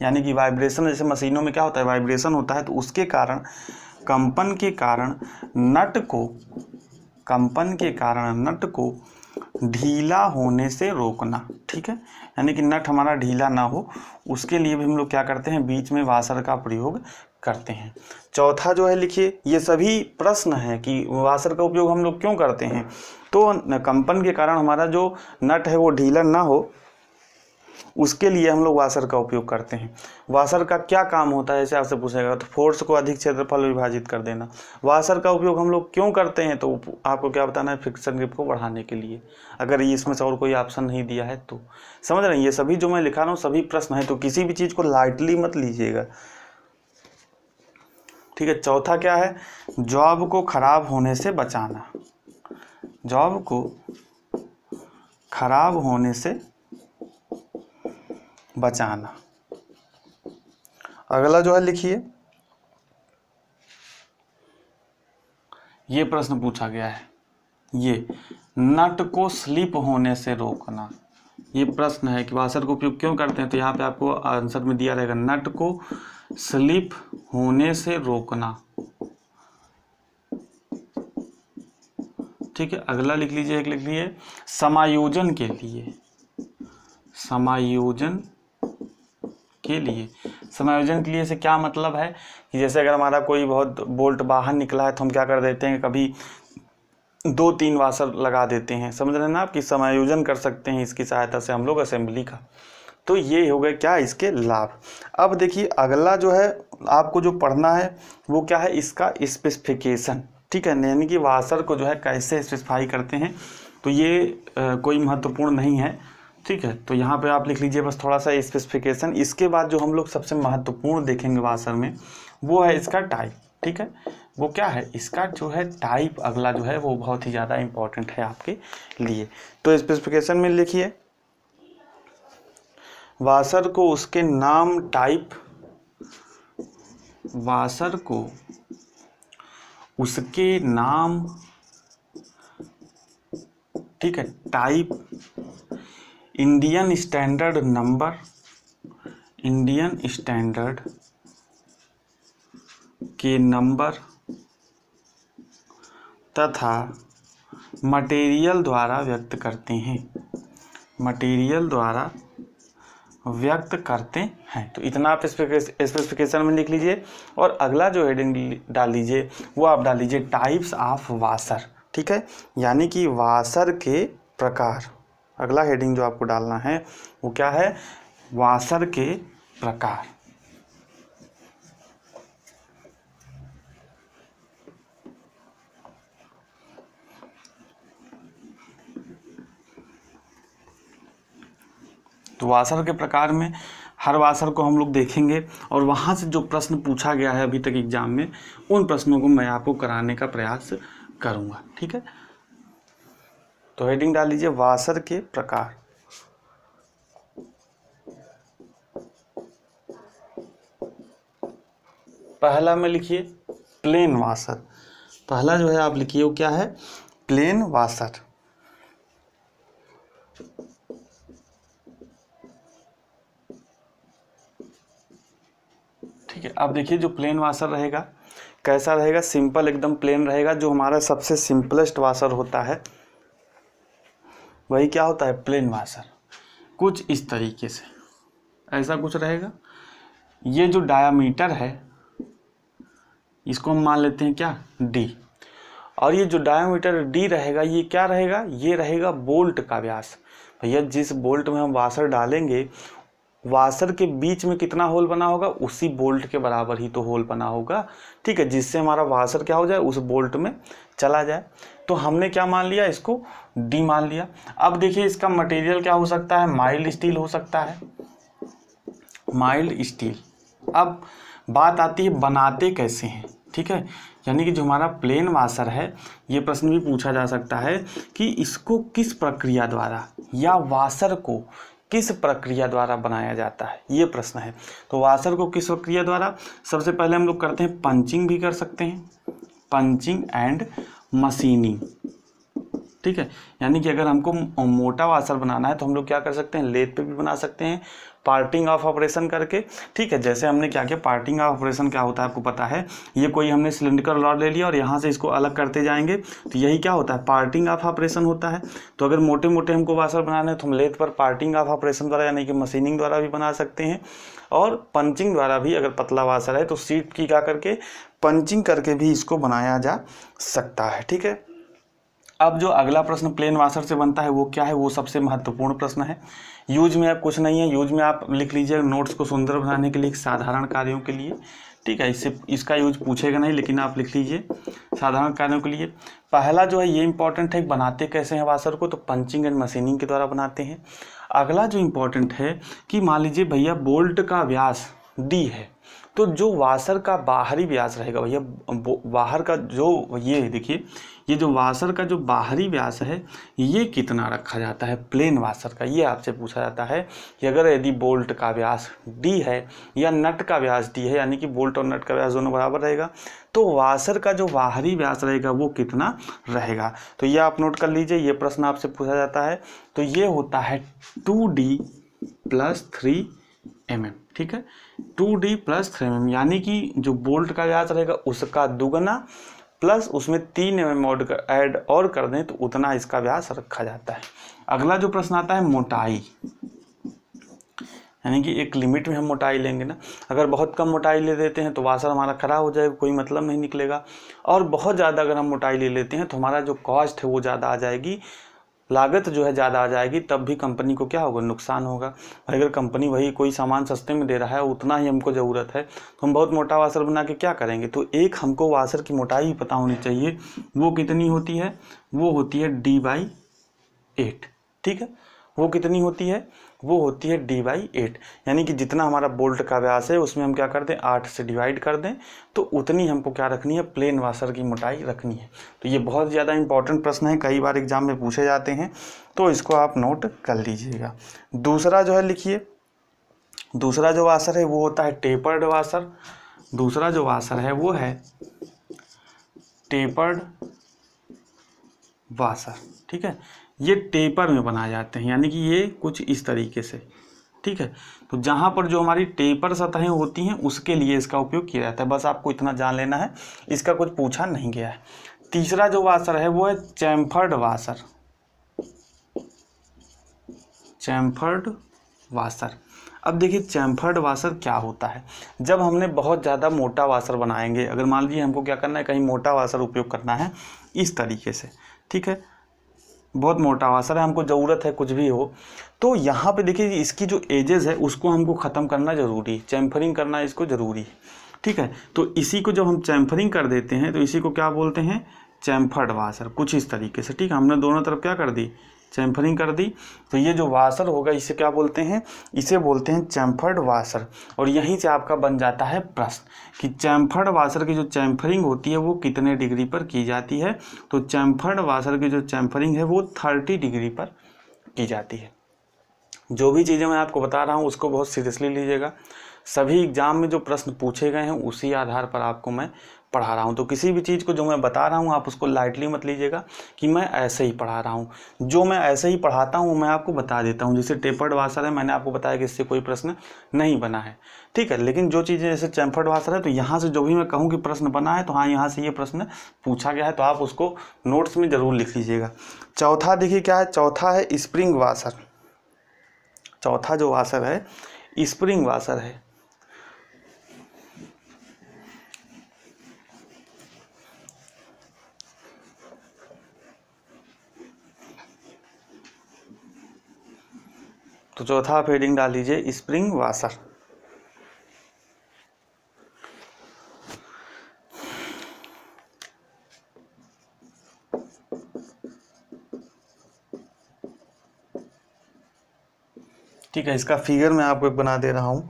यानी कि वाइब्रेशन जैसे मशीनों में क्या होता है वाइब्रेशन होता है तो उसके कारण कंपन के कारण नट को कंपन के कारण नट को ढीला होने से रोकना ठीक है यानी कि नट हमारा ढीला ना हो उसके लिए भी हम लोग क्या करते हैं बीच में वासर का प्रयोग करते हैं चौथा जो है लिखिए ये सभी प्रश्न हैं कि वाशर का उपयोग हम लोग क्यों करते हैं तो कंपन के कारण हमारा जो नट है वो ढीला ना हो उसके लिए हम लोग वाशर का उपयोग करते हैं वाशर का क्या काम होता है जैसे आपसे पूछेगा तो फोर्स को अधिक क्षेत्रफल विभाजित कर देना वाशर का उपयोग हम लोग क्यों करते हैं तो आपको क्या बताना है फ्रिक्शन ग्रिप को बढ़ाने के लिए अगर इसमें से और कोई ऑप्शन नहीं दिया है तो समझ रहे हैं ये सभी जो मैं लिखा रहा हूँ सभी प्रश्न हैं तो किसी भी चीज़ को लाइटली मत लीजिएगा ठीक है चौथा क्या है जॉब को खराब होने से बचाना जॉब को खराब होने से बचाना अगला जो है लिखिए ये प्रश्न पूछा गया है ये नट को स्लिप होने से रोकना ये प्रश्न है कि वासर का उपयोग क्यों करते हैं तो यहाँ पे आपको आंसर में दिया रहेगा नट को स्लिप होने से रोकना ठीक है अगला लिख लीजिए एक लिख लीजिए समायोजन के लिए समायोजन के लिए समायोजन के लिए से क्या मतलब है कि जैसे अगर हमारा कोई बहुत बोल्ट बाहर निकला है तो हम क्या कर देते हैं कभी दो तीन वासर लगा देते हैं समझ रहे हैं ना आप कि समायोजन कर सकते हैं इसकी सहायता से हम लोग असेंबली का तो ये हो गए क्या इसके लाभ अब देखिए अगला जो है आपको जो पढ़ना है वो क्या है इसका स्पेसिफिकेशन ठीक है यानी कि वासर को जो है कैसे स्पेसिफाई करते हैं तो ये आ, कोई महत्वपूर्ण नहीं है ठीक है तो यहाँ पे आप लिख लीजिए बस थोड़ा सा स्पेसिफिकेशन इसके बाद जो हम लोग सबसे महत्वपूर्ण देखेंगे वासर में वो है इसका टाइप ठीक है वो क्या है इसका जो है टाइप अगला जो है वो बहुत ही ज़्यादा इम्पोर्टेंट है आपके लिए तो स्पेसिफिकेशन में लिखिए वासर को उसके नाम टाइप वासर को उसके नाम ठीक है type Indian standard number Indian standard के नंबर तथा मटेरियल द्वारा व्यक्त करते हैं मटेरियल द्वारा व्यक्त करते हैं तो इतना आप स्पेसिफिकेशन में लिख लीजिए और अगला जो हेडिंग डाल लीजिए वो आप डाल लीजिए टाइप्स ऑफ वाशर ठीक है यानी कि वाशर के प्रकार अगला हेडिंग जो आपको डालना है वो क्या है वाशर के प्रकार तो वासर के प्रकार में हर वासर को हम लोग देखेंगे और वहाँ से जो प्रश्न पूछा गया है अभी तक एग्जाम में उन प्रश्नों को मैं आपको कराने का प्रयास करूँगा ठीक है तो हेडिंग डाल लीजिए वासर के प्रकार पहला में लिखिए प्लेन वासर पहला जो है आप लिखिए वो क्या है प्लेन वासर ठीक है अब देखिए जो प्लेन वाशर रहेगा कैसा रहेगा सिंपल एकदम प्लेन रहेगा जो हमारा सबसे सिंपलेस्ट वाशर होता है वही क्या होता है प्लेन वाशर कुछ इस तरीके से ऐसा कुछ रहेगा ये जो डायामीटर है इसको हम मान लेते हैं क्या डी और ये जो डायामीटर डी रहेगा ये क्या रहेगा ये रहेगा बोल्ट का व्यास भैया जिस बोल्ट में हम वाशर डालेंगे वासर के बीच में कितना होल बना होगा उसी बोल्ट के बराबर ही तो होल बना होगा ठीक है जिससे हमारा वाशर क्या हो जाए उस बोल्ट में चला जाए तो हमने क्या मान लिया इसको डी मान लिया अब देखिए इसका मटेरियल क्या हो सकता है माइल्ड स्टील हो सकता है माइल्ड स्टील अब बात आती है बनाते कैसे हैं ठीक है यानी कि जो हमारा प्लेन वाशर है ये प्रश्न भी पूछा जा सकता है कि इसको किस प्रक्रिया द्वारा या वाशर को किस प्रक्रिया द्वारा बनाया जाता है ये प्रश्न है तो वाशर को किस प्रक्रिया द्वारा सबसे पहले हम लोग करते हैं पंचिंग भी कर सकते हैं पंचिंग एंड मशीनिंग ठीक है यानी कि अगर हमको मोटा वाशर बनाना है तो हम लोग क्या कर सकते हैं लेथ पे भी बना सकते हैं पार्टिंग ऑफ ऑपरेशन करके ठीक है जैसे हमने क्या किया पार्टिंग ऑफ ऑपरेशन क्या होता है आपको पता है ये कोई हमने सिलेंड्रिकल रॉड ले लिया और यहाँ से इसको अलग करते जाएंगे तो यही क्या होता है पार्टिंग ऑफ ऑपरेशन होता है तो अगर मोटे मोटे हमको वासर बनाना है तो हम लेथ पर पार्टिंग ऑफ ऑपरेशन द्वारा यानी कि मशीनिंग द्वारा भी बना सकते हैं और पंचिंग द्वारा भी अगर पतला वासर है तो सीट की क्या करके पंचिंग करके भी इसको बनाया जा सकता है ठीक है अब जो अगला प्रश्न प्लेन वासर से बनता है वो क्या है वो सबसे महत्वपूर्ण प्रश्न है यूज में अब कुछ नहीं है यूज में आप लिख लीजिए नोट्स को सुंदर बनाने के लिए साधारण कार्यों के लिए ठीक है इससे इसका यूज पूछेगा नहीं लेकिन आप लिख लीजिए साधारण कार्यों के लिए पहला जो है ये इंपॉर्टेंट है बनाते कैसे हैं वासर को तो पंचिंग एंड मशीनिंग के द्वारा बनाते हैं अगला जो इम्पोर्टेंट है कि मान लीजिए भैया बोल्ट का व्यास डी है तो जो वाशर का बाहरी व्यास रहेगा भैया बाहर का जो ये देखिए ये जो वाशर का जो बाहरी व्यास है ये कितना रखा जाता है प्लेन वाशर का ये आपसे पूछा जाता है कि अगर यदि बोल्ट का व्यास डी है या नट का व्यास डी है यानी कि बोल्ट और नट का व्यास दोनों बराबर रहेगा तो वाशर का जो बाहरी व्यास रहेगा वो कितना रहेगा तो ये आप नोट कर लीजिए ये प्रश्न आपसे पूछा जाता है तो ये होता है two D plus three M M ठीक है two D plus three M M यानी कि जो बोल्ट का व्यास रहेगा उसका दुगना प्लस उसमें तीन एम एम ऑड ऐड और कर दें तो उतना इसका व्यास रखा जाता है अगला जो प्रश्न आता है मोटाई यानी कि एक लिमिट में हम मोटाई लेंगे ना अगर बहुत कम मोटाई ले देते हैं तो वाशर हमारा ख़राब हो जाएगा कोई मतलब नहीं निकलेगा और बहुत ज़्यादा अगर हम मोटाई ले लेते हैं तो हमारा जो कॉस्ट है वो ज़्यादा आ जाएगी लागत जो है ज़्यादा आ जाएगी तब भी कंपनी को क्या होगा नुकसान होगा और अगर कंपनी वही कोई सामान सस्ते में दे रहा है उतना ही हमको ज़रूरत है तो हम बहुत मोटा वाशर बना के क्या करेंगे तो एक हमको वाशर की मोटाई पता होनी चाहिए वो कितनी होती है वो होती है डी बाई एट ठीक है वो कितनी होती है वो होती है डी बाई एट यानी कि जितना हमारा बोल्ट का व्यास है उसमें हम क्या कर दें आठ से डिवाइड कर दें तो उतनी हमको क्या रखनी है प्लेन वाशर की मोटाई रखनी है तो ये बहुत ज़्यादा इंपॉर्टेंट प्रश्न है कई बार एग्जाम में पूछे जाते हैं तो इसको आप नोट कर लीजिएगा दूसरा जो है लिखिए दूसरा जो वाशर है वो होता है टेपर्ड वाशर दूसरा जो वाशर है वो है टेपर्ड वाशर ठीक है ये टेपर में बनाए जाते हैं यानी कि ये कुछ इस तरीके से ठीक है तो जहाँ पर जो हमारी टेपर सतहें होती हैं उसके लिए इसका उपयोग किया जाता है बस आपको इतना जान लेना है इसका कुछ पूछा नहीं गया है तीसरा जो वासर है वो है चैम्फर्ड वासर चैम्फर्ड वासर अब देखिए चैम्फर्ड वाशर क्या होता है जब हमने बहुत ज़्यादा मोटा वाशर बनाएंगे अगर मान लीजिए हमको क्या करना है कहीं मोटा वासर उपयोग करना है इस तरीके से ठीक है बहुत मोटा हुआ सर हमको ज़रूरत है कुछ भी हो तो यहाँ पे देखिए इसकी जो एजेस है उसको हमको ख़त्म करना ज़रूरी है चैम्फरिंग करना इसको ज़रूरी है ठीक है तो इसी को जब हम चैम्फरिंग कर देते हैं तो इसी को क्या बोलते हैं चैम्फर्ड वाशर कुछ इस तरीके से ठीक है हमने दोनों तरफ क्या कर दी चैम्फरिंग कर दी तो ये जो वासर होगा इसे क्या बोलते हैं इसे बोलते हैं चैम्फर्ड वासर और यहीं से आपका बन जाता है प्रश्न कि चैम्फर्ड वासर की जो चैम्फरिंग होती है वो कितने डिग्री पर की जाती है तो चैम्फर्ड वासर की जो चैम्फरिंग है वो थर्टी डिग्री पर की जाती है जो भी चीज़ें मैं आपको बता रहा हूँ उसको बहुत सीरियसली लीजिएगा सभी एग्ज़ाम में जो प्रश्न पूछे गए हैं उसी आधार पर आपको मैं पढ़ा रहा हूँ तो किसी भी चीज़ को जो मैं बता रहा हूँ आप उसको लाइटली मत लीजिएगा कि मैं ऐसे ही पढ़ा रहा हूँ जो मैं ऐसे ही पढ़ाता हूँ मैं आपको बता देता हूँ जैसे टेपर्ड वाशर है मैंने आपको बताया कि इससे कोई प्रश्न नहीं बना है ठीक है लेकिन जो चीज़ें जैसे चैम्फर्ड वासर है तो यहाँ से जो भी मैं कहूँ कि प्रश्न बना है तो हाँ यहाँ से ये प्रश्न पूछा गया है तो आप उसको नोट्स में ज़रूर लिख लीजिएगा चौथा देखिए क्या है चौथा है स्प्रिंग वासर चौथा जो वासर है स्प्रिंग वासर है तो चौथा आप हेडिंग डाल लीजिए स्प्रिंग वाशर ठीक है इसका फिगर मैं आपको एक बना दे रहा हूं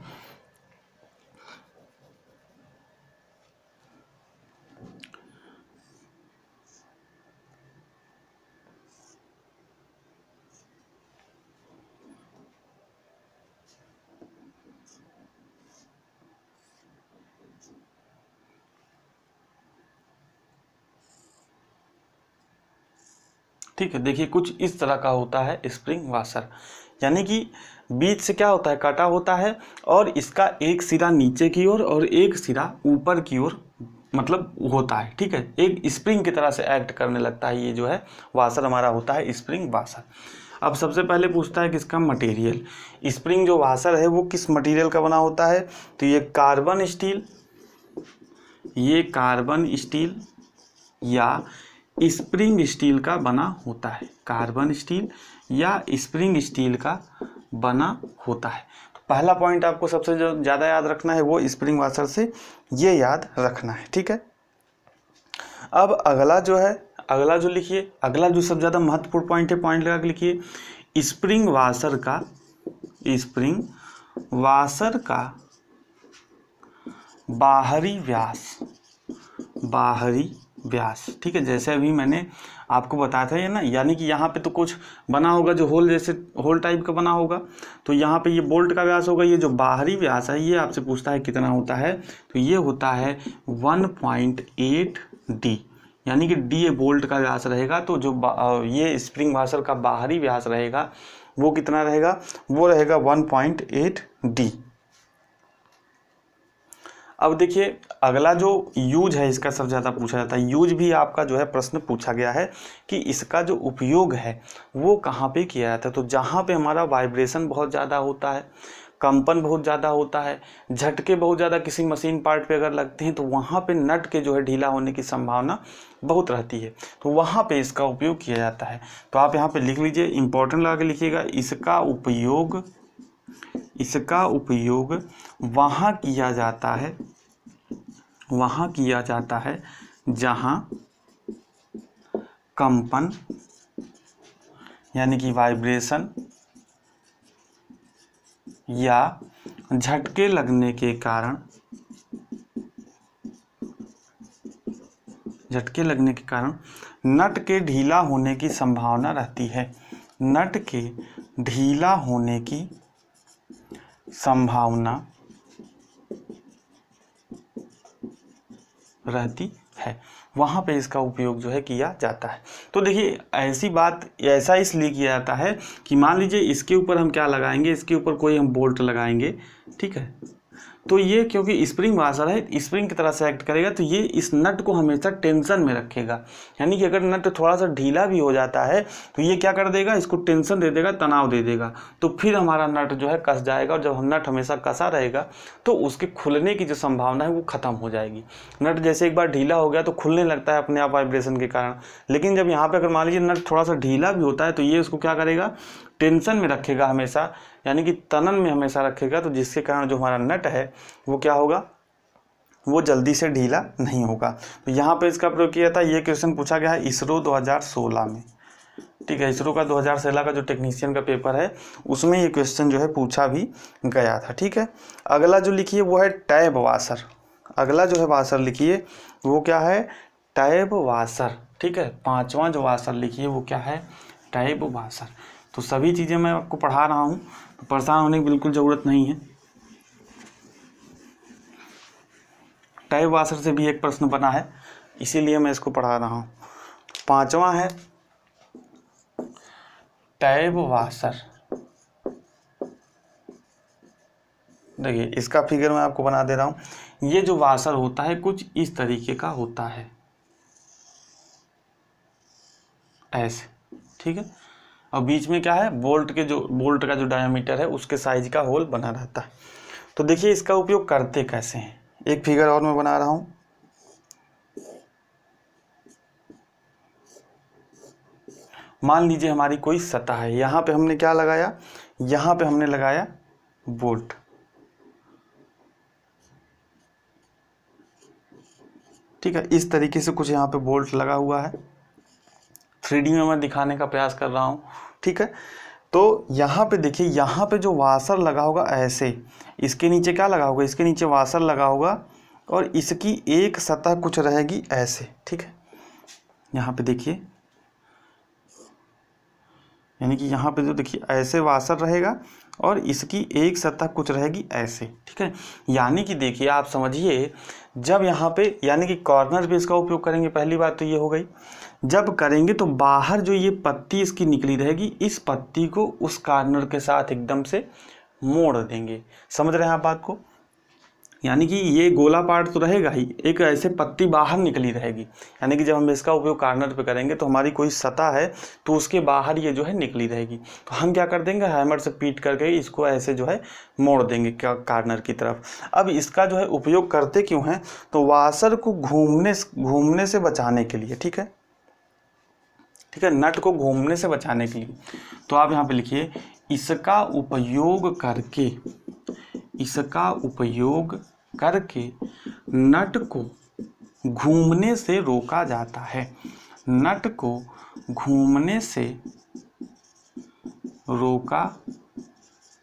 ठीक है देखिए कुछ इस तरह का होता है स्प्रिंग वाशर यानी कि बीच से क्या होता है काटा होता है और इसका एक सिरा नीचे की ओर और, और एक सिरा ऊपर की ओर मतलब होता है ठीक है एक स्प्रिंग की तरह से एक्ट करने लगता है ये जो है वाशर हमारा होता है स्प्रिंग वाशर अब सबसे पहले पूछता है किसका मटेरियल स्प्रिंग जो वाशर है वो किस मटेरियल का बना होता है तो ये कार्बन स्टील ये कार्बन स्टील या स्प्रिंग स्टील का बना होता है कार्बन स्टील या स्प्रिंग स्टील का बना होता है तो पहला पॉइंट आपको सबसे जो ज़्यादा याद रखना है वो स्प्रिंग वाशर से ये याद रखना है ठीक है अब अगला जो है अगला जो लिखिए अगला जो सबसे ज़्यादा महत्वपूर्ण पॉइंट है पॉइंट लगा के लिखिए स्प्रिंग वाशर का स्प्रिंग वाशर का बाहरी व्यास बाहरी व्यास ठीक है जैसे अभी मैंने आपको बताया था ये ना यानी कि यहाँ पे तो कुछ बना होगा जो होल जैसे होल टाइप का बना होगा तो यहाँ पे ये बोल्ट का व्यास होगा ये जो बाहरी व्यास है ये आपसे पूछता है कितना होता है तो ये होता है 1.8 डी यानी कि डी बोल्ट का व्यास रहेगा तो जो ये स्प्रिंग वाशर का बाहरी व्यास रहेगा वो कितना रहेगा वो रहेगा एट डी अब देखिए अगला जो यूज है इसका सबसे ज़्यादा पूछा जाता है यूज भी आपका जो है प्रश्न पूछा गया है कि इसका जो उपयोग है वो कहाँ पे किया जाता है तो जहाँ पे हमारा वाइब्रेशन बहुत ज़्यादा होता है कंपन बहुत ज़्यादा होता है झटके बहुत ज़्यादा किसी मशीन पार्ट पे अगर लगते हैं तो वहाँ पे नट के जो है ढीला होने की संभावना बहुत रहती है तो वहाँ पे इसका उपयोग किया जाता है तो आप यहाँ पे लिख लीजिए इम्पोर्टेंट लगा के लिखिएगा इसका उपयोग इसका उपयोग वहाँ किया जाता है वहाँ किया जाता है जहाँ कंपन यानी कि वाइब्रेशन या झटके लगने के कारण झटके लगने के कारण नट के ढीला होने की संभावना रहती है नट के ढीला होने की संभावना रहती है वहाँ पे इसका उपयोग जो है किया जाता है तो देखिए ऐसी बात ऐसा इसलिए किया जाता है कि मान लीजिए इसके ऊपर हम क्या लगाएंगे इसके ऊपर कोई हम बोल्ट लगाएंगे ठीक है तो ये क्योंकि स्प्रिंग वाशर है स्प्रिंग की तरह से एक्ट करेगा तो ये इस नट को हमेशा टेंशन में रखेगा यानी कि अगर नट थोड़ा सा ढीला भी हो जाता है तो ये क्या कर देगा इसको टेंशन दे देगा तनाव दे देगा तो फिर हमारा नट जो है कस जाएगा और जब हम नट हमेशा कसा रहेगा तो उसके खुलने की जो संभावना है वो ख़त्म हो जाएगी नट जैसे एक बार ढीला हो गया तो खुलने लगता है अपने आप वाइब्रेशन के कारण लेकिन जब यहाँ पर अगर मान लीजिए नट थोड़ा सा ढीला भी होता है तो ये उसको क्या करेगा टेंशन में रखेगा हमेशा यानी कि तनन में हमेशा रखेगा तो जिसके कारण जो हमारा नट है वो क्या होगा वो जल्दी से ढीला नहीं होगा तो यहाँ पे इसका प्रयोग किया था ये क्वेश्चन पूछा गया है इसरो 2016 में ठीक है इसरो का 2016 का जो टेक्नीशियन का पेपर है उसमें ये क्वेश्चन जो है पूछा भी गया था ठीक है अगला जो लिखिए वो है टैब वासर अगला जो है वासर लिखिए वो क्या है टैब वासर ठीक है पाँचवा जो वासर लिखिए वो क्या है टैब वासर तो सभी चीज़ें मैं आपको पढ़ा रहा हूँ परेशान होने की बिल्कुल ज़रूरत नहीं है टाइप वाशर से भी एक प्रश्न बना है इसीलिए मैं इसको पढ़ा रहा हूँ पांचवा है टाइप वाशर देखिए इसका फिगर मैं आपको बना दे रहा हूँ ये जो वाशर होता है कुछ इस तरीके का होता है ऐसे ठीक है और बीच में क्या है बोल्ट के जो बोल्ट का जो डायमीटर है उसके साइज का होल बना रहता है तो देखिए इसका उपयोग करते कैसे हैं एक फिगर और मैं बना रहा हूँ मान लीजिए हमारी कोई सतह है यहाँ पे हमने क्या लगाया यहाँ पे हमने लगाया बोल्ट ठीक है इस तरीके से कुछ यहाँ पे बोल्ट लगा हुआ है थ्री में मैं दिखाने का प्रयास कर रहा हूँ ठीक है तो यहाँ पे देखिए यहाँ पे जो वासर लगा होगा ऐसे इसके नीचे क्या लगा होगा इसके नीचे वासर लगा होगा और इसकी एक सतह कुछ रहेगी ऐसे ठीक है यहाँ पे देखिए यानी कि यहाँ पे जो देखिए ऐसे वासर रहेगा और इसकी एक सतह कुछ रहेगी ऐसे ठीक है यानी कि देखिए आप समझिए जब यहाँ पे यानी कि कॉर्नर भी इसका उपयोग करेंगे पहली बात तो ये हो गई जब करेंगे तो बाहर जो ये पत्ती इसकी निकली रहेगी इस पत्ती को उस कार्नर के साथ एकदम से मोड़ देंगे समझ रहे हैं आप बात को यानी कि ये गोला पार्ट तो रहेगा ही एक ऐसे पत्ती बाहर निकली रहेगी यानी कि जब हम इसका उपयोग कार्नर पे करेंगे तो हमारी कोई सतह है तो उसके बाहर ये जो है निकली रहेगी तो हम क्या कर देंगे हैमर से पीट करके इसको ऐसे जो है मोड़ देंगे क्या कार्नर की तरफ अब इसका जो है उपयोग करते क्यों हैं तो वासर को घूमने घूमने से बचाने के लिए ठीक है ठीक है नट को घूमने से बचाने के लिए तो आप यहाँ पे लिखिए इसका उपयोग करके इसका उपयोग करके नट को घूमने से रोका जाता है नट को घूमने से रोका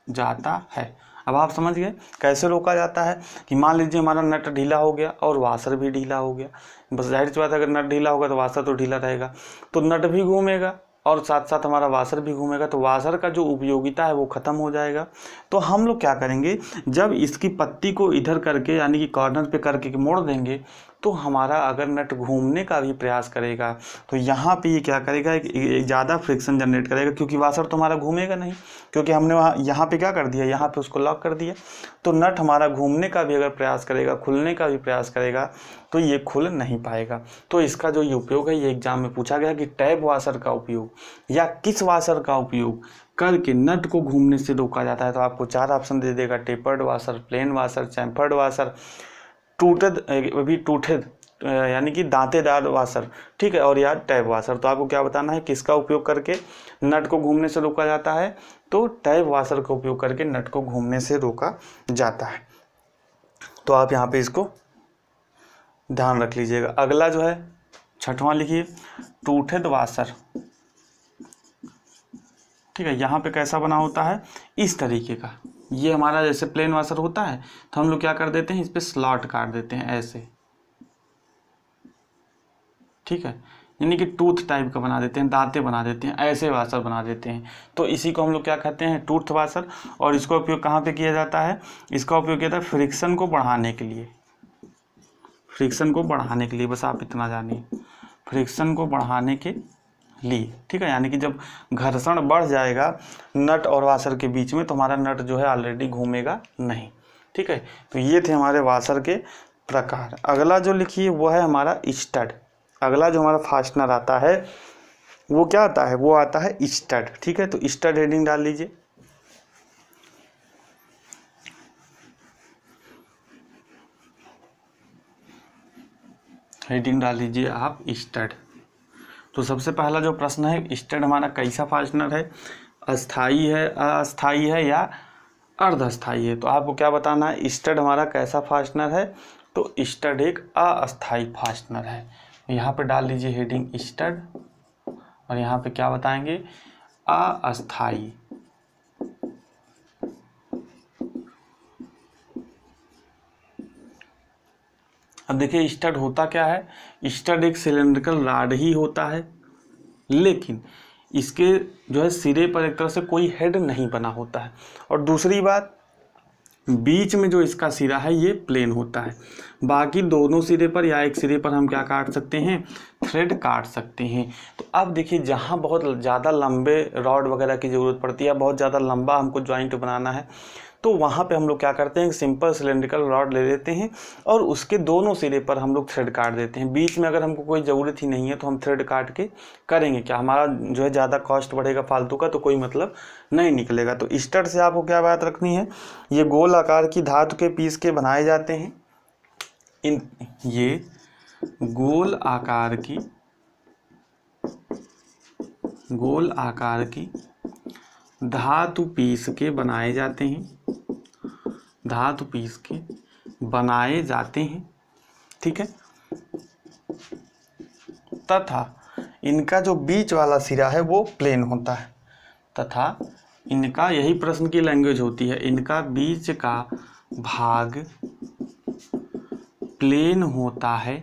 जाता है अब आप समझ गए कैसे रोका जाता है कि मान लीजिए हमारा नट ढीला हो गया और वाशर भी ढीला हो गया बस जाहिर सी बात है अगर नट ढीला होगा तो वासर तो ढीला रहेगा तो नट भी घूमेगा और साथ साथ हमारा वासर भी घूमेगा तो वासर का जो उपयोगिता है वो ख़त्म हो जाएगा तो हम लोग क्या करेंगे जब इसकी पत्ती को इधर करके यानी कि कॉर्नर पे करके मोड़ देंगे तो हमारा अगर नट घूमने का भी प्रयास करेगा तो यहाँ पे ये क्या करेगा एक ज़्यादा फ्रिक्शन जनरेट करेगा क्योंकि वाशर तो हमारा घूमेगा नहीं क्योंकि हमने वहाँ यहाँ पे क्या कर दिया यहाँ पे उसको लॉक कर दिया तो नट हमारा घूमने का भी अगर प्रयास करेगा खुलने का भी प्रयास करेगा तो ये खुल नहीं पाएगा तो इसका जो ये उपयोग है ये एग्जाम में पूछा गया कि टैब वाशर का उपयोग या किस वाशर का उपयोग करके नट को घूमने से रोका जाता है तो आपको चार ऑप्शन दे देगा tapered washer plain washer chamfered washer toothed अभी टूठद यानी कि दांतेदार वाशर ठीक है और या टैब वाशर तो आपको क्या बताना है किसका उपयोग करके नट को घूमने से रोका जाता है तो टैब वाशर का उपयोग करके नट को घूमने से रोका जाता है तो आप यहाँ पे इसको ध्यान रख लीजिएगा अगला जो है छठवां लिखिए टूठद वाशर ठीक है यहाँ पे कैसा बना होता है इस तरीके का ये हमारा जैसे प्लेन वाशर होता है तो हम लोग क्या कर देते हैं इस पर स्लॉट काट देते हैं ऐसे ठीक है यानी कि टूथ टाइप का बना देते हैं दांते बना देते हैं ऐसे वाशर बना देते हैं तो इसी को हम लोग क्या कहते हैं टूथ वाशर और इसका उपयोग कहाँ पे किया जाता है इसका उपयोग किया जाता है फ्रिक्शन को बढ़ाने के लिए फ्रिक्शन को बढ़ाने के लिए बस आप इतना जानिए फ्रिक्शन को बढ़ाने के ली ठीक है यानी कि जब घर्षण बढ़ जाएगा नट और वाशर के बीच में तो हमारा नट जो है ऑलरेडी घूमेगा नहीं ठीक है तो ये थे हमारे वाशर के प्रकार अगला जो लिखिए वो है हमारा स्टड अगला जो हमारा फास्टनर आता है वो क्या आता है वो आता है स्टड ठीक है तो स्टड हेडिंग डाल लीजिए हेडिंग डाल लीजिए आप स्टड तो सबसे पहला जो प्रश्न है स्टेड हमारा कैसा फास्टनर है अस्थाई है अस्थाई है या अर्धस्थाई है तो आपको क्या बताना है स्टड हमारा कैसा फास्टनर है तो स्टड एक अस्थाई फास्टनर है तो यहाँ पर डाल दीजिए हेडिंग स्टड और यहाँ पे क्या बताएंगे अस्थाई अब देखिए स्टड होता क्या है स्टड एक सिलेंड्रिकल राड ही होता है लेकिन इसके जो है सिरे पर एक तरह से कोई हेड नहीं बना होता है और दूसरी बात बीच में जो इसका सिरा है ये प्लेन होता है बाकी दोनों सिरे पर या एक सिरे पर हम क्या काट सकते हैं थ्रेड काट सकते हैं तो अब देखिए जहाँ बहुत ज़्यादा लंबे रॉड वगैरह की ज़रूरत पड़ती है बहुत ज़्यादा लंबा हमको ज्वाइंट बनाना है तो वहाँ पे हम लोग क्या करते हैं सिंपल सिलेंड्रिकल रॉड ले लेते हैं और उसके दोनों सिरे पर हम लोग थ्रेड काट देते हैं बीच में अगर हमको कोई ज़रूरत ही नहीं है तो हम थ्रेड काट के करेंगे क्या हमारा जो है ज़्यादा कॉस्ट बढ़ेगा फालतू का तो कोई मतलब नहीं निकलेगा तो स्टर से आपको क्या बात रखनी है ये गोल आकार की धातु के पीस के बनाए जाते हैं इन ये गोल आकार की गोल आकार की धातु पीस के बनाए जाते हैं धातु पीस के बनाए जाते हैं ठीक है तथा इनका जो बीच वाला सिरा है वो प्लेन होता है तथा इनका यही प्रश्न की लैंग्वेज होती है इनका बीच का भाग प्लेन होता है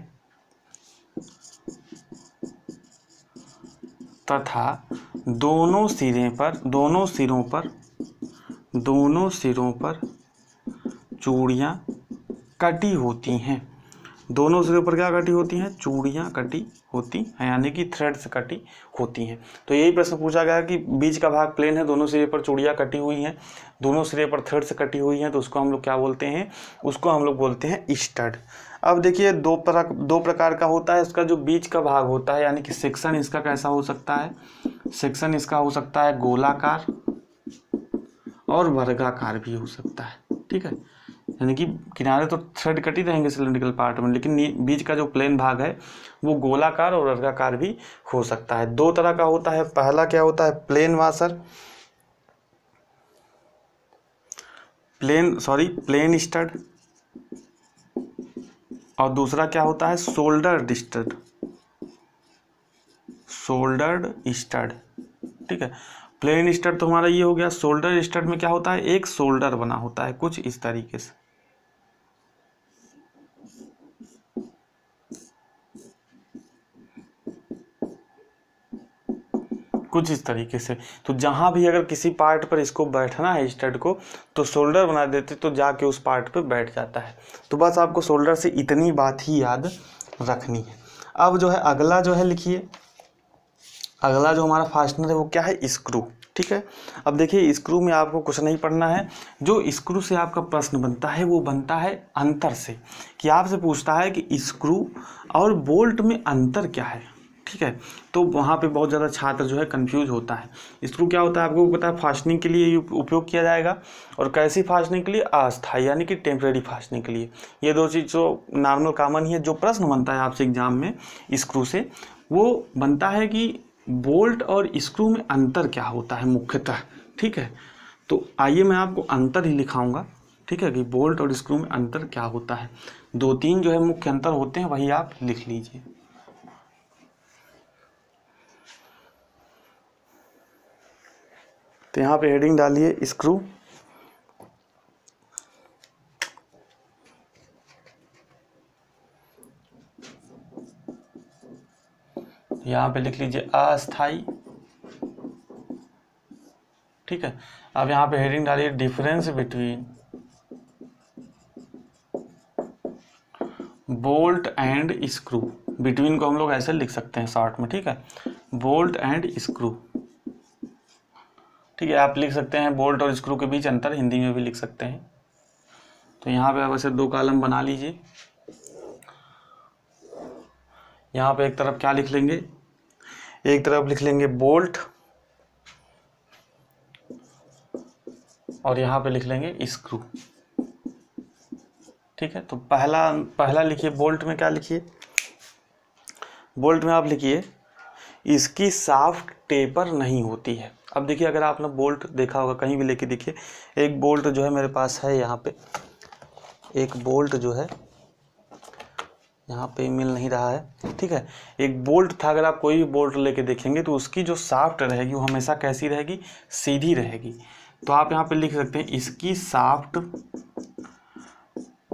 तथा दोनों सिरे पर दोनों सिरों पर दोनों सिरों पर चूड़ियाँ कटी होती हैं दोनों सिरों पर क्या कटी होती हैं चूड़ियाँ कटी होती हैं यानी कि थ्रेड्स कटी होती हैं तो यही प्रश्न पूछा गया कि बीच का भाग प्लेन है दोनों सिरे पर चूड़ियाँ कटी हुई हैं दोनों सिरे पर थ्रेड्स कटी हुई हैं तो उसको हम लोग क्या बोलते हैं उसको हम लोग बोलते हैं स्टड अब देखिए दो प्रकार दो प्रकार का होता है इसका जो बीच का भाग होता है यानी कि सेक्शन इसका कैसा हो सकता है सेक्शन इसका हो सकता है गोलाकार और वर्गाकार भी हो सकता है ठीक है यानी कि किनारे तो थ्रेड कट ही रहेंगे सिलेंड्रिकल पार्ट में लेकिन बीच का जो प्लेन भाग है वो गोलाकार और वर्गाकार भी हो सकता है दो तरह का होता है पहला क्या होता है plain washer plain sorry plain stud और दूसरा क्या होता है शोल्डर डिस्टर्ड शोल्डर्ड स्टड ठीक है प्लेन स्टर्ड तो हमारा ये हो गया शोल्डर स्टड में क्या होता है एक शोल्डर बना होता है कुछ इस तरीके से कुछ इस तरीके से तो जहाँ भी अगर किसी पार्ट पर इसको बैठना है स्टड को तो शोल्डर बना देते तो जाके उस पार्ट पर बैठ जाता है तो बस आपको शोल्डर से इतनी बात ही याद रखनी है अब जो है अगला जो है लिखिए अगला जो हमारा फास्टनर है वो क्या है स्क्रू ठीक है अब देखिए स्क्रू में आपको कुछ नहीं पढ़ना है जो स्क्रू से आपका प्रश्न बनता है वो बनता है अंतर से कि आपसे पूछता है कि स्क्रू और बोल्ट में अंतर क्या है ठीक है तो वहाँ पे बहुत ज़्यादा छात्र जो है कंफ्यूज होता है स्क्रू क्या होता है आपको पता है फास्टनिंग के लिए उपयोग किया जाएगा और कैसी फास्टनिंग के लिए अस्थाई यानी कि टेम्प्रेरी फास्टनिंग के लिए ये दो चीज़ जो नॉर्मल कॉमन ही है जो प्रश्न बनता है आपसे एग्जाम में स्क्रू से वो बनता है कि बोल्ट और स्क्रू में अंतर क्या होता है मुख्यतः ठीक है तो आइए मैं आपको अंतर ही लिखाऊँगा ठीक है कि बोल्ट और स्क्रू में अंतर क्या होता है दो तीन जो है मुख्य अंतर होते हैं वही आप लिख लीजिए तो यहाँ पे हेडिंग डालिए स्क्रू यहाँ पे लिख लीजिए अस्थाई ठीक है अब यहाँ पे हेडिंग डालिए difference between bolt and screw between को हम लोग ऐसे लिख सकते हैं शॉर्ट में ठीक है बोल्ट एंड स्क्रू ठीक है आप लिख सकते हैं बोल्ट और स्क्रू के बीच अंतर हिंदी में भी लिख सकते हैं तो यहाँ पे आप ऐसे दो कॉलम बना लीजिए यहाँ पे एक तरफ क्या लिख लेंगे एक तरफ लिख लेंगे बोल्ट और यहाँ पे लिख लेंगे स्क्रू ठीक है तो पहला पहला लिखिए बोल्ट में क्या लिखिए बोल्ट में आप लिखिए इसकी साफ्ट टेपर नहीं होती है अब देखिए अगर आपने बोल्ट देखा होगा कहीं भी लेके देखिए एक बोल्ट जो है मेरे पास है यहाँ पे एक बोल्ट जो है यहाँ पे मिल नहीं रहा है ठीक है एक बोल्ट था अगर आप कोई भी बोल्ट लेके देखेंगे तो उसकी जो साफ्ट रहेगी वो हमेशा कैसी रहेगी सीधी रहेगी तो आप यहाँ पे लिख सकते हैं इसकी साफ्ट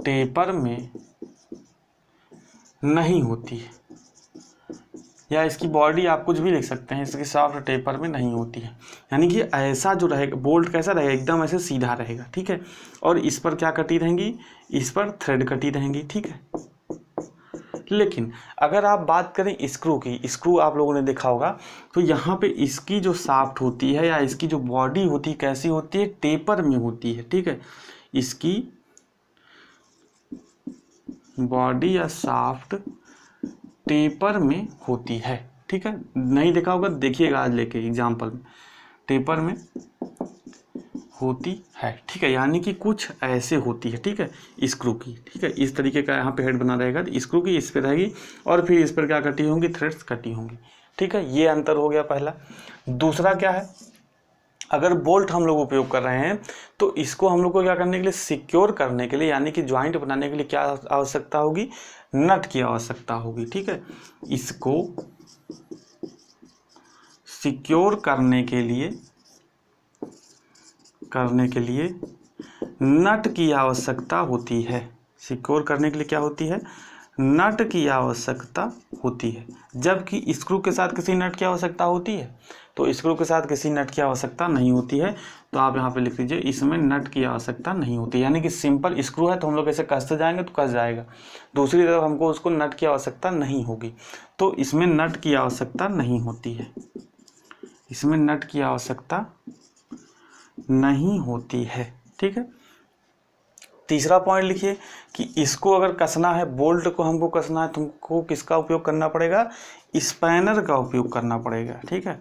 टेपर में नहीं होती है या इसकी बॉडी आप कुछ भी लिख सकते हैं इसकी सॉफ्ट टेपर में नहीं होती है यानी कि ऐसा जो रहेगा बोल्ट कैसा रहेगा एकदम ऐसे सीधा रहेगा ठीक है और इस पर क्या कटी रहेंगी इस पर थ्रेड कटी रहेंगी ठीक है लेकिन अगर आप बात करें स्क्रू की स्क्रू आप लोगों ने देखा होगा तो यहाँ पे इसकी जो साफ्ट होती है या इसकी जो बॉडी होती है कैसी होती है टेपर में होती है ठीक है इसकी बॉडी या साफ्ट टेपर में होती है ठीक है नहीं देखा होगा देखिएगा आज लेके एग्जाम्पल में टेपर में होती है ठीक है यानी कि कुछ ऐसे होती है ठीक है स्क्रू की ठीक है इस तरीके का यहाँ पे हेड बना रहेगा तो स्क्रू की इस पर रहेगी और फिर इस पर क्या कटी होंगी थ्रेड्स कटी होंगी ठीक है ये अंतर हो गया पहला दूसरा क्या है अगर बोल्ट हम लोग उपयोग कर रहे हैं तो इसको हम लोग को क्या करने के लिए सिक्योर करने के लिए यानी कि ज्वाइंट बनाने के लिए क्या आवश्यकता होगी नट की आवश्यकता होगी ठीक है इसको सिक्योर करने के लिए करने के लिए नट की आवश्यकता होती है सिक्योर करने के लिए क्या होती है नट की आवश्यकता होती है जबकि स्क्रू के साथ किसी नट की आवश्यकता होती है तो स्क्रू के साथ किसी नट की आवश्यकता नहीं होती है तो आप यहाँ पे लिख लीजिए इसमें नट की आवश्यकता नहीं होती यानी कि सिंपल स्क्रू है तो हम लोग ऐसे कसते जाएंगे तो कस जाएगा दूसरी तरफ हमको उसको नट की आवश्यकता नहीं होगी तो इसमें नट की आवश्यकता नहीं होती है इसमें नट की आवश्यकता नहीं होती है ठीक है तीसरा पॉइंट लिखिए कि इसको अगर कसना है बोल्ट को हमको कसना है तुमको किसका उपयोग करना पड़ेगा स्पैनर का उपयोग करना पड़ेगा ठीक है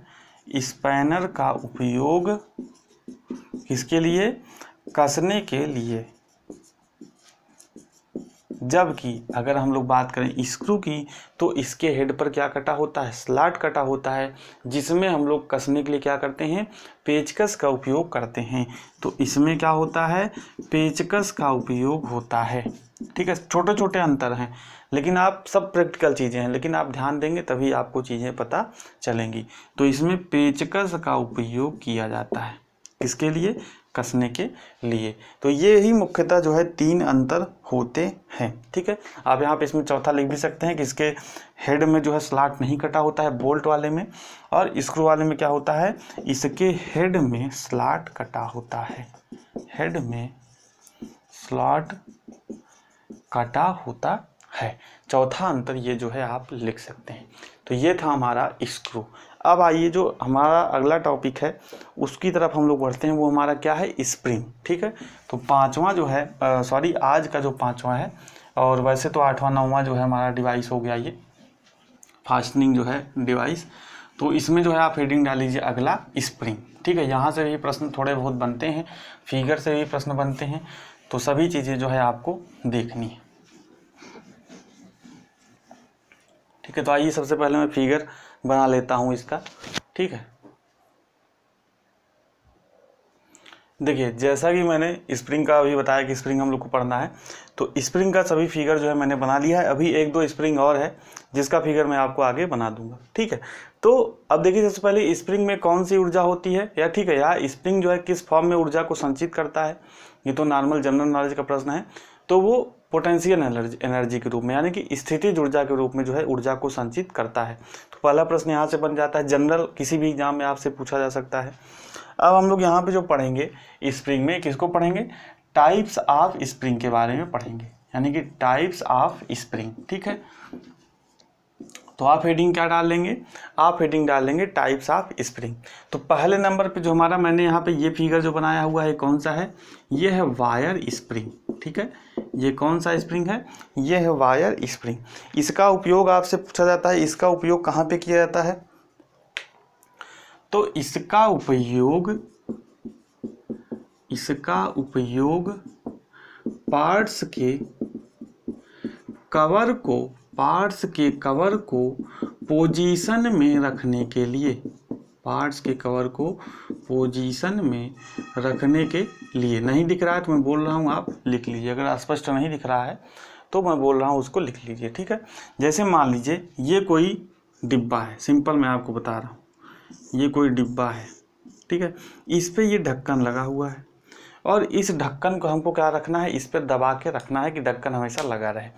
स्पैनर का उपयोग किसके लिए कसने के लिए जबकि अगर हम लोग बात करें स्क्रू की तो इसके हेड पर क्या कटा होता है स्लाट कटा होता है जिसमें हम लोग कसने के लिए क्या करते हैं पेचकस का उपयोग करते हैं तो इसमें क्या होता है पेचकस का उपयोग होता है ठीक है छोटे छोटे अंतर हैं लेकिन आप सब प्रैक्टिकल चीज़ें हैं लेकिन आप ध्यान देंगे तभी आपको चीज़ें पता चलेंगी तो इसमें पेचकस का उपयोग किया जाता है किसके लिए कसने के लिए तो ये ही मुख्यतः जो है तीन अंतर होते हैं ठीक है आप यहाँ पे इसमें चौथा लिख भी सकते हैं कि इसके हेड में जो है स्लाट नहीं कटा होता है बोल्ट वाले में और स्क्रू वाले में क्या होता है इसके हेड में स्लाट कटा होता है हेड में स्लॉट कटा होता है चौथा अंतर ये जो है आप लिख सकते हैं तो ये था हमारा स्क्रू अब आइए जो हमारा अगला टॉपिक है उसकी तरफ हम लोग बढ़ते हैं वो हमारा क्या है स्प्रिंग ठीक है तो पाँचवा जो है सॉरी आज का जो पाँचवा है और वैसे तो आठवां नौवां जो है हमारा डिवाइस हो गया ये फास्टनिंग जो है डिवाइस तो इसमें जो है आप हेडिंग डाल लीजिए अगला स्प्रिंग ठीक है यहाँ से भी प्रश्न थोड़े बहुत बनते हैं फिगर से भी प्रश्न बनते हैं तो सभी चीज़ें जो है आपको देखनी है ठीक है तो आइए सबसे पहले मैं फिगर बना लेता हूँ इसका ठीक है देखिए जैसा कि मैंने स्प्रिंग का अभी बताया कि स्प्रिंग हम लोग को पढ़ना है तो स्प्रिंग का सभी फिगर जो है मैंने बना लिया है अभी एक दो स्प्रिंग और है जिसका फिगर मैं आपको आगे बना दूंगा ठीक है तो अब देखिए सबसे पहले स्प्रिंग में कौन सी ऊर्जा होती है या ठीक है यार स्प्रिंग जो है किस फॉर्म में ऊर्जा को संचित करता है ये तो नॉर्मल जनरल नॉलेज का प्रश्न है तो वो पोटेंशियल एनर्जी एनर्जी के रूप में यानी कि स्थिति ऊर्जा के रूप में जो है ऊर्जा को संचित करता है तो पहला प्रश्न यहाँ से बन जाता है जनरल किसी भी एग्जाम में आपसे पूछा जा सकता है अब हम लोग यहाँ पे जो पढ़ेंगे स्प्रिंग में किसको पढ़ेंगे टाइप्स ऑफ स्प्रिंग के बारे में पढ़ेंगे यानी कि टाइप्स ऑफ स्प्रिंग ठीक है तो आप हेडिंग क्या डाल लेंगे आप हेडिंग डाल लेंगे टाइप्स ऑफ स्प्रिंग तो पहले नंबर पे जो हमारा मैंने यहाँ पे ये फिगर जो बनाया हुआ है कौन सा है ये है वायर स्प्रिंग ठीक है ये कौन सा स्प्रिंग है ये है वायर स्प्रिंग इसका उपयोग आपसे पूछा जाता है इसका उपयोग कहाँ पर किया जाता है तो इसका उपयोग इसका उपयोग पार्ट्स के कवर को पार्ट्स के कवर को पोजीशन में रखने के लिए पार्ट्स के कवर को पोजीशन में रखने के लिए नहीं दिख रहा है तो मैं बोल रहा हूँ आप लिख लीजिए अगर स्पष्ट नहीं दिख रहा है तो मैं बोल रहा हूँ उसको लिख लीजिए ठीक है जैसे मान लीजिए ये कोई डिब्बा है सिंपल मैं आपको बता रहा हूँ ये कोई डिब्बा है ठीक है इस पर ये ढक्कन लगा हुआ है और इस ढक्कन को हमको क्या रखना है इस पर दबा के रखना है कि ढक्कन हमेशा लगा रहे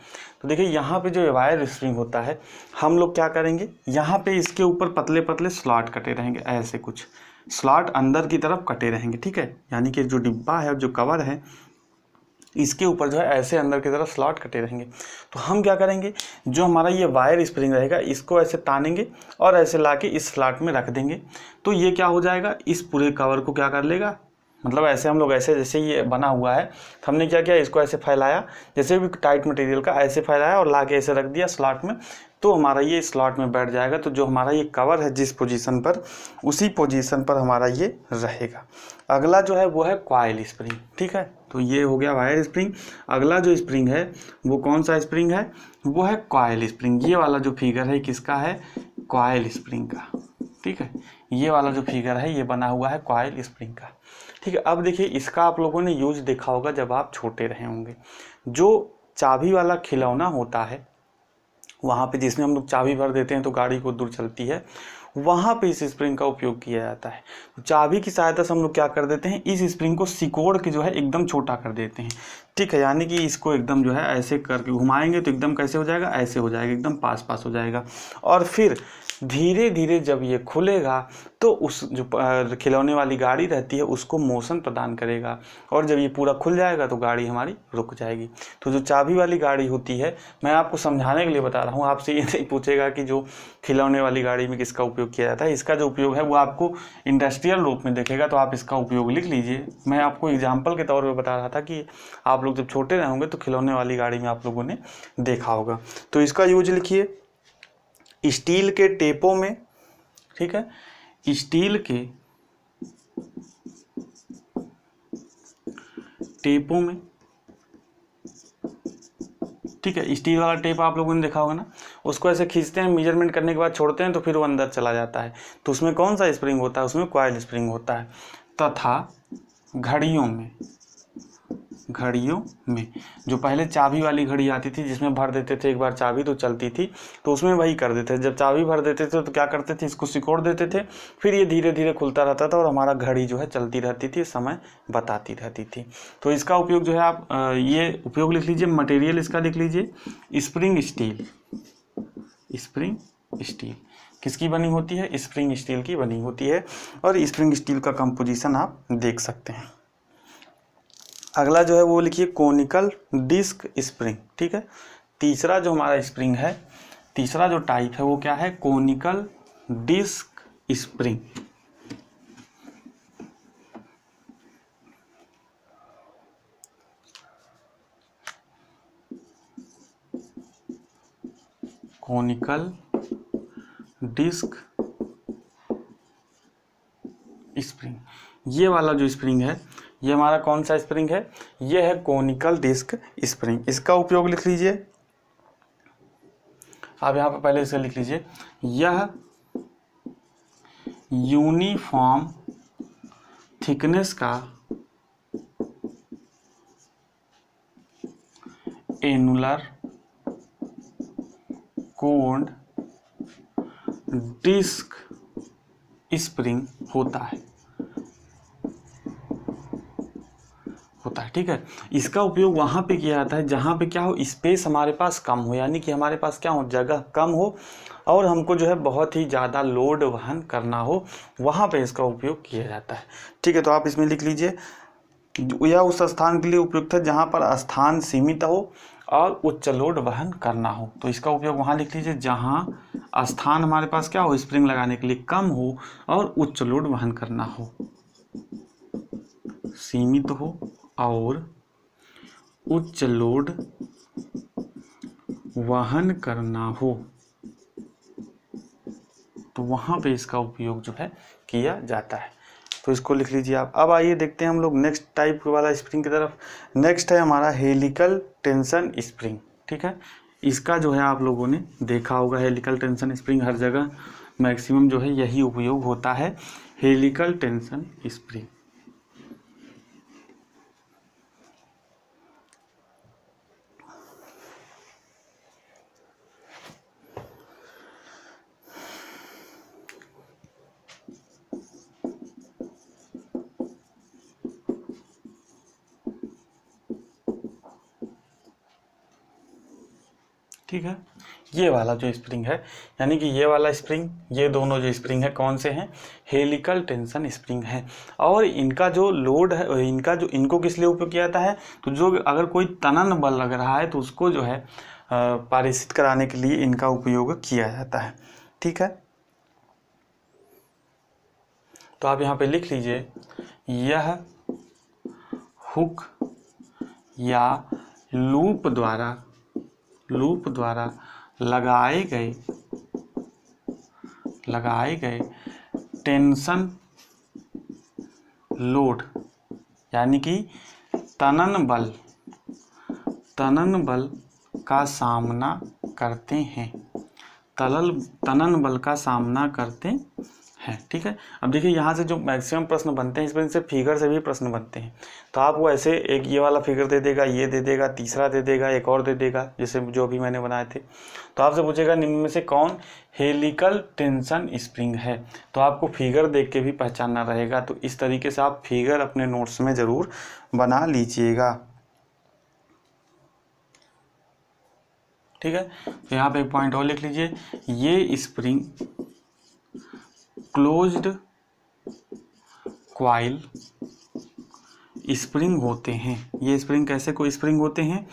तो देखिए यहाँ पे जो वायर स्प्रिंग होता है हम लोग क्या करेंगे यहाँ पे इसके ऊपर पतले पतले स्लॉट कटे रहेंगे ऐसे कुछ स्लॉट अंदर की तरफ कटे रहेंगे ठीक है यानी कि जो डिब्बा है जो कवर है इसके ऊपर जो है ऐसे अंदर की तरफ स्लॉट कटे रहेंगे तो हम क्या करेंगे जो हमारा ये वायर स्प्रिंग रहेगा इसको ऐसे तानेंगे और ऐसे ला के इस स्लॉट में रख देंगे तो ये क्या हो जाएगा इस पूरे कवर को क्या कर लेगा मतलब ऐसे हम लोग ऐसे जैसे ये बना हुआ है तो हमने क्या किया इसको ऐसे फैलाया जैसे भी टाइट मटेरियल का ऐसे फैलाया और ला के ऐसे रख दिया स्लॉट में तो हमारा ये स्लॉट में बैठ जाएगा तो जो हमारा ये कवर है जिस पोजीशन पर उसी पोजीशन पर हमारा ये रहेगा अगला जो है वो है क्वाइल स्प्रिंग ठीक है तो ये हो गया वायर स्प्रिंग अगला जो स्प्रिंग है वो कौन सा स्प्रिंग है वो है क्वाइल स्प्रिंग ये वाला जो फिगर है किसका है क्वाइल स्प्रिंग का ठीक है ये वाला जो फिगर है ये बना हुआ है क्वाइल स्प्रिंग का ठीक है अब देखिए इसका आप लोगों ने यूज देखा होगा जब आप छोटे रहे होंगे जो चाबी वाला खिलौना होता है वहाँ पे जिसमें हम लोग चाबी भर देते हैं तो गाड़ी को दूर चलती है वहाँ पे इस स्प्रिंग का उपयोग किया जाता है तो चाबी की सहायता से हम लोग क्या कर देते हैं इस स्प्रिंग को सिकोड़ के जो है एकदम छोटा कर देते हैं ठीक है यानी कि इसको एकदम जो है ऐसे करके घुमाएंगे तो एकदम कैसे हो जाएगा ऐसे हो जाएगा एकदम पास पास हो जाएगा और फिर धीरे धीरे जब ये खुलेगा तो उस जो खिलौने वाली गाड़ी रहती है उसको मोशन प्रदान करेगा और जब ये पूरा खुल जाएगा तो गाड़ी हमारी रुक जाएगी तो जो चाबी वाली गाड़ी होती है मैं आपको समझाने के लिए बता रहा हूँ आपसे ये नहीं पूछेगा कि जो खिलौने वाली गाड़ी में किसका उपयोग किया जाता है इसका जो उपयोग है वो आपको इंडस्ट्रियल रूप में देखेगा तो आप इसका उपयोग लिख लीजिए मैं आपको एग्जाम्पल के तौर पर बता रहा था कि आप लोग जब छोटे रहोगे तो खिलौने वाली गाड़ी में आप लोगों ने देखा होगा तो इसका यूज लिखिए स्टील के टेपों में ठीक है स्टील के टेपों में ठीक है स्टील वाला टेप आप लोगों ने देखा होगा ना उसको ऐसे खींचते हैं मेजरमेंट करने के बाद छोड़ते हैं तो फिर वो अंदर चला जाता है तो उसमें कौन सा स्प्रिंग होता है उसमें क्वाइल स्प्रिंग होता है तथा घड़ियों में घड़ियों में जो पहले चाबी वाली घड़ी आती थी जिसमें भर देते थे एक बार चाबी तो चलती थी तो उसमें वही कर देते थे जब चाबी भर देते थे तो क्या करते थे इसको सिकोड़ देते थे फिर ये धीरे धीरे खुलता रहता था और हमारा घड़ी जो है चलती रहती थी समय बताती रहती थी तो इसका उपयोग जो है आप ये उपयोग लिख लीजिए मटेरियल इसका लिख लीजिए स्प्रिंग स्टील स्प्रिंग स्टील किसकी बनी होती है स्प्रिंग स्टील की बनी होती है और स्प्रिंग स्टील का कंपोजिशन आप देख सकते हैं अगला जो है वो लिखिए कोनिकल डिस्क स्प्रिंग ठीक है तीसरा जो हमारा स्प्रिंग है तीसरा जो टाइप है वो क्या है conical disc spring conical disc spring ये वाला जो स्प्रिंग है ये हमारा कौन सा स्प्रिंग है ये है कोनिकल डिस्क स्प्रिंग इसका उपयोग लिख लीजिए आप यहाँ पर पहले इसे लिख लीजिए यह यूनिफॉर्म थिकनेस का एनुलर कोण डिस्क स्प्रिंग होता है होता है ठीक है इसका उपयोग वहाँ पे किया जाता है जहाँ पे क्या हो स्पेस हमारे पास कम हो यानी कि हमारे पास क्या हो जगह कम हो और हमको जो है बहुत ही ज़्यादा लोड वहन करना हो वहाँ पे इसका उपयोग किया जाता है ठीक है तो आप इसमें लिख लीजिए यह उस स्थान के लिए उपयुक्त है जहाँ पर स्थान सीमित हो और उच्च लोड वहन करना हो तो इसका उपयोग वहाँ लिख लीजिए जहाँ स्थान हमारे पास क्या हो स्प्रिंग लगाने के लिए कम हो और उच्च लोड वहन करना हो सीमित हो और उच्च लोड वाहन करना हो तो वहां पे इसका उपयोग जो है किया जाता है तो इसको लिख लीजिए आप अब आइए देखते हैं हम लोग नेक्स्ट टाइप वाला स्प्रिंग की तरफ नेक्स्ट है हमारा हेलिकल टेंशन स्प्रिंग ठीक है इसका जो है आप लोगों ने देखा होगा हेलिकल टेंशन स्प्रिंग हर जगह मैक्सिमम जो है यही उपयोग होता है हेलिकल टेंशन स्प्रिंग ठीक है ये वाला जो स्प्रिंग है यानी कि ये वाला स्प्रिंग ये दोनों जो स्प्रिंग है कौन से हैं हेलिकल टेंशन स्प्रिंग है और इनका जो लोड है इनका जो इनको किस लिए उपयोग किया जाता है तो जो अगर कोई तनन बल लग रहा है तो उसको जो है पारिशित कराने के लिए इनका उपयोग किया जाता है ठीक है तो आप यहाँ पे लिख लीजिए यह हुक या लूप द्वारा लूप द्वारा लगाए गए लगाए गए टेंशन लोड यानी कि तनन बल तनन बल का सामना करते हैं तलल तनन बल का सामना करते है ठीक है अब देखिए यहाँ से जो मैक्सिमम प्रश्न बनते हैं इसमें से फिगर से भी प्रश्न बनते हैं तो आप वो ऐसे एक ये वाला फिगर दे देगा ये दे देगा तीसरा दे देगा एक और दे देगा जैसे जो भी मैंने बनाए थे तो आपसे पूछेगा निम्न में से कौन हेलिकल टेंशन स्प्रिंग है तो आपको फिगर देख के भी पहचानना रहेगा तो इस तरीके से आप फिगर अपने नोट्स में ज़रूर बना लीजिएगा ठीक है तो यहाँ पे एक पॉइंट और लिख लीजिए ये स्प्रिंग क्लोज्ड क्वाइल स्प्रिंग होते हैं ये स्प्रिंग कैसे को स्प्रिंग होते हैं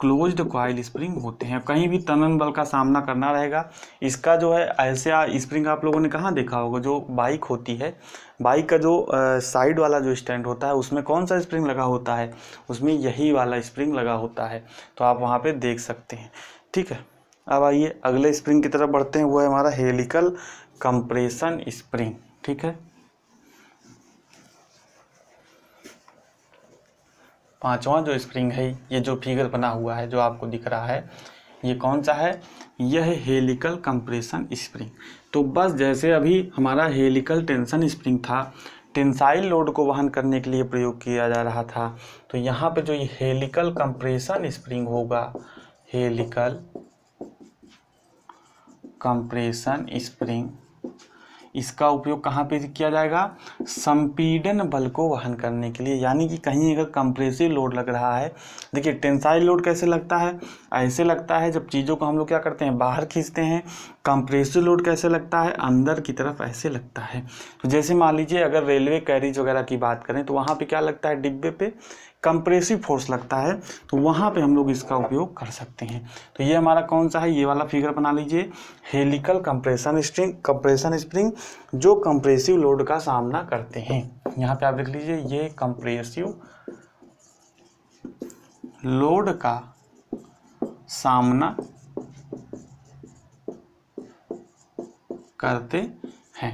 क्लोज्ड क्वाइल स्प्रिंग होते हैं कहीं भी तनन बल का सामना करना रहेगा इसका जो है ऐसा स्प्रिंग आप लोगों ने कहाँ देखा होगा जो बाइक होती है बाइक का जो साइड वाला जो स्टैंड होता है उसमें कौन सा स्प्रिंग लगा होता है उसमें यही वाला स्प्रिंग लगा होता है तो आप वहाँ पर देख सकते हैं ठीक है अब आइए अगले स्प्रिंग की तरफ बढ़ते हैं वो है हमारा हेलिकल कंप्रेशन स्प्रिंग ठीक है पांचवा जो स्प्रिंग है ये जो फिगर बना हुआ है जो आपको दिख रहा है ये कौन सा है यह हेलिकल कंप्रेशन स्प्रिंग तो बस जैसे अभी हमारा हेलिकल टेंशन स्प्रिंग था टेंसाइल लोड को वहन करने के लिए प्रयोग किया जा रहा था तो यहाँ पे जो ये हेलिकल कंप्रेशन स्प्रिंग होगा हेलिकल कंप्रेशन स्प्रिंग इसका उपयोग कहाँ पे किया जाएगा संपीडन बल को वहन करने के लिए यानी कि कहीं अगर कंप्रेसिव लोड लग रहा है देखिए टेंसाइल लोड कैसे लगता है ऐसे लगता है जब चीज़ों को हम लोग क्या करते हैं बाहर खींचते हैं कंप्रेसिव लोड कैसे लगता है अंदर की तरफ ऐसे लगता है तो जैसे मान लीजिए अगर रेलवे कैरिज वगैरह की बात करें तो वहाँ पर क्या लगता है डिब्बे पर कंप्रेसिव फोर्स लगता है तो वहाँ पे हम लोग इसका उपयोग कर सकते हैं तो ये हमारा कौन सा है ये वाला फिगर बना लीजिए helical compression string compression spring जो कंप्रेसिव लोड का सामना करते हैं यहाँ पे आप देख लीजिए ये कंप्रेसिव लोड का सामना करते हैं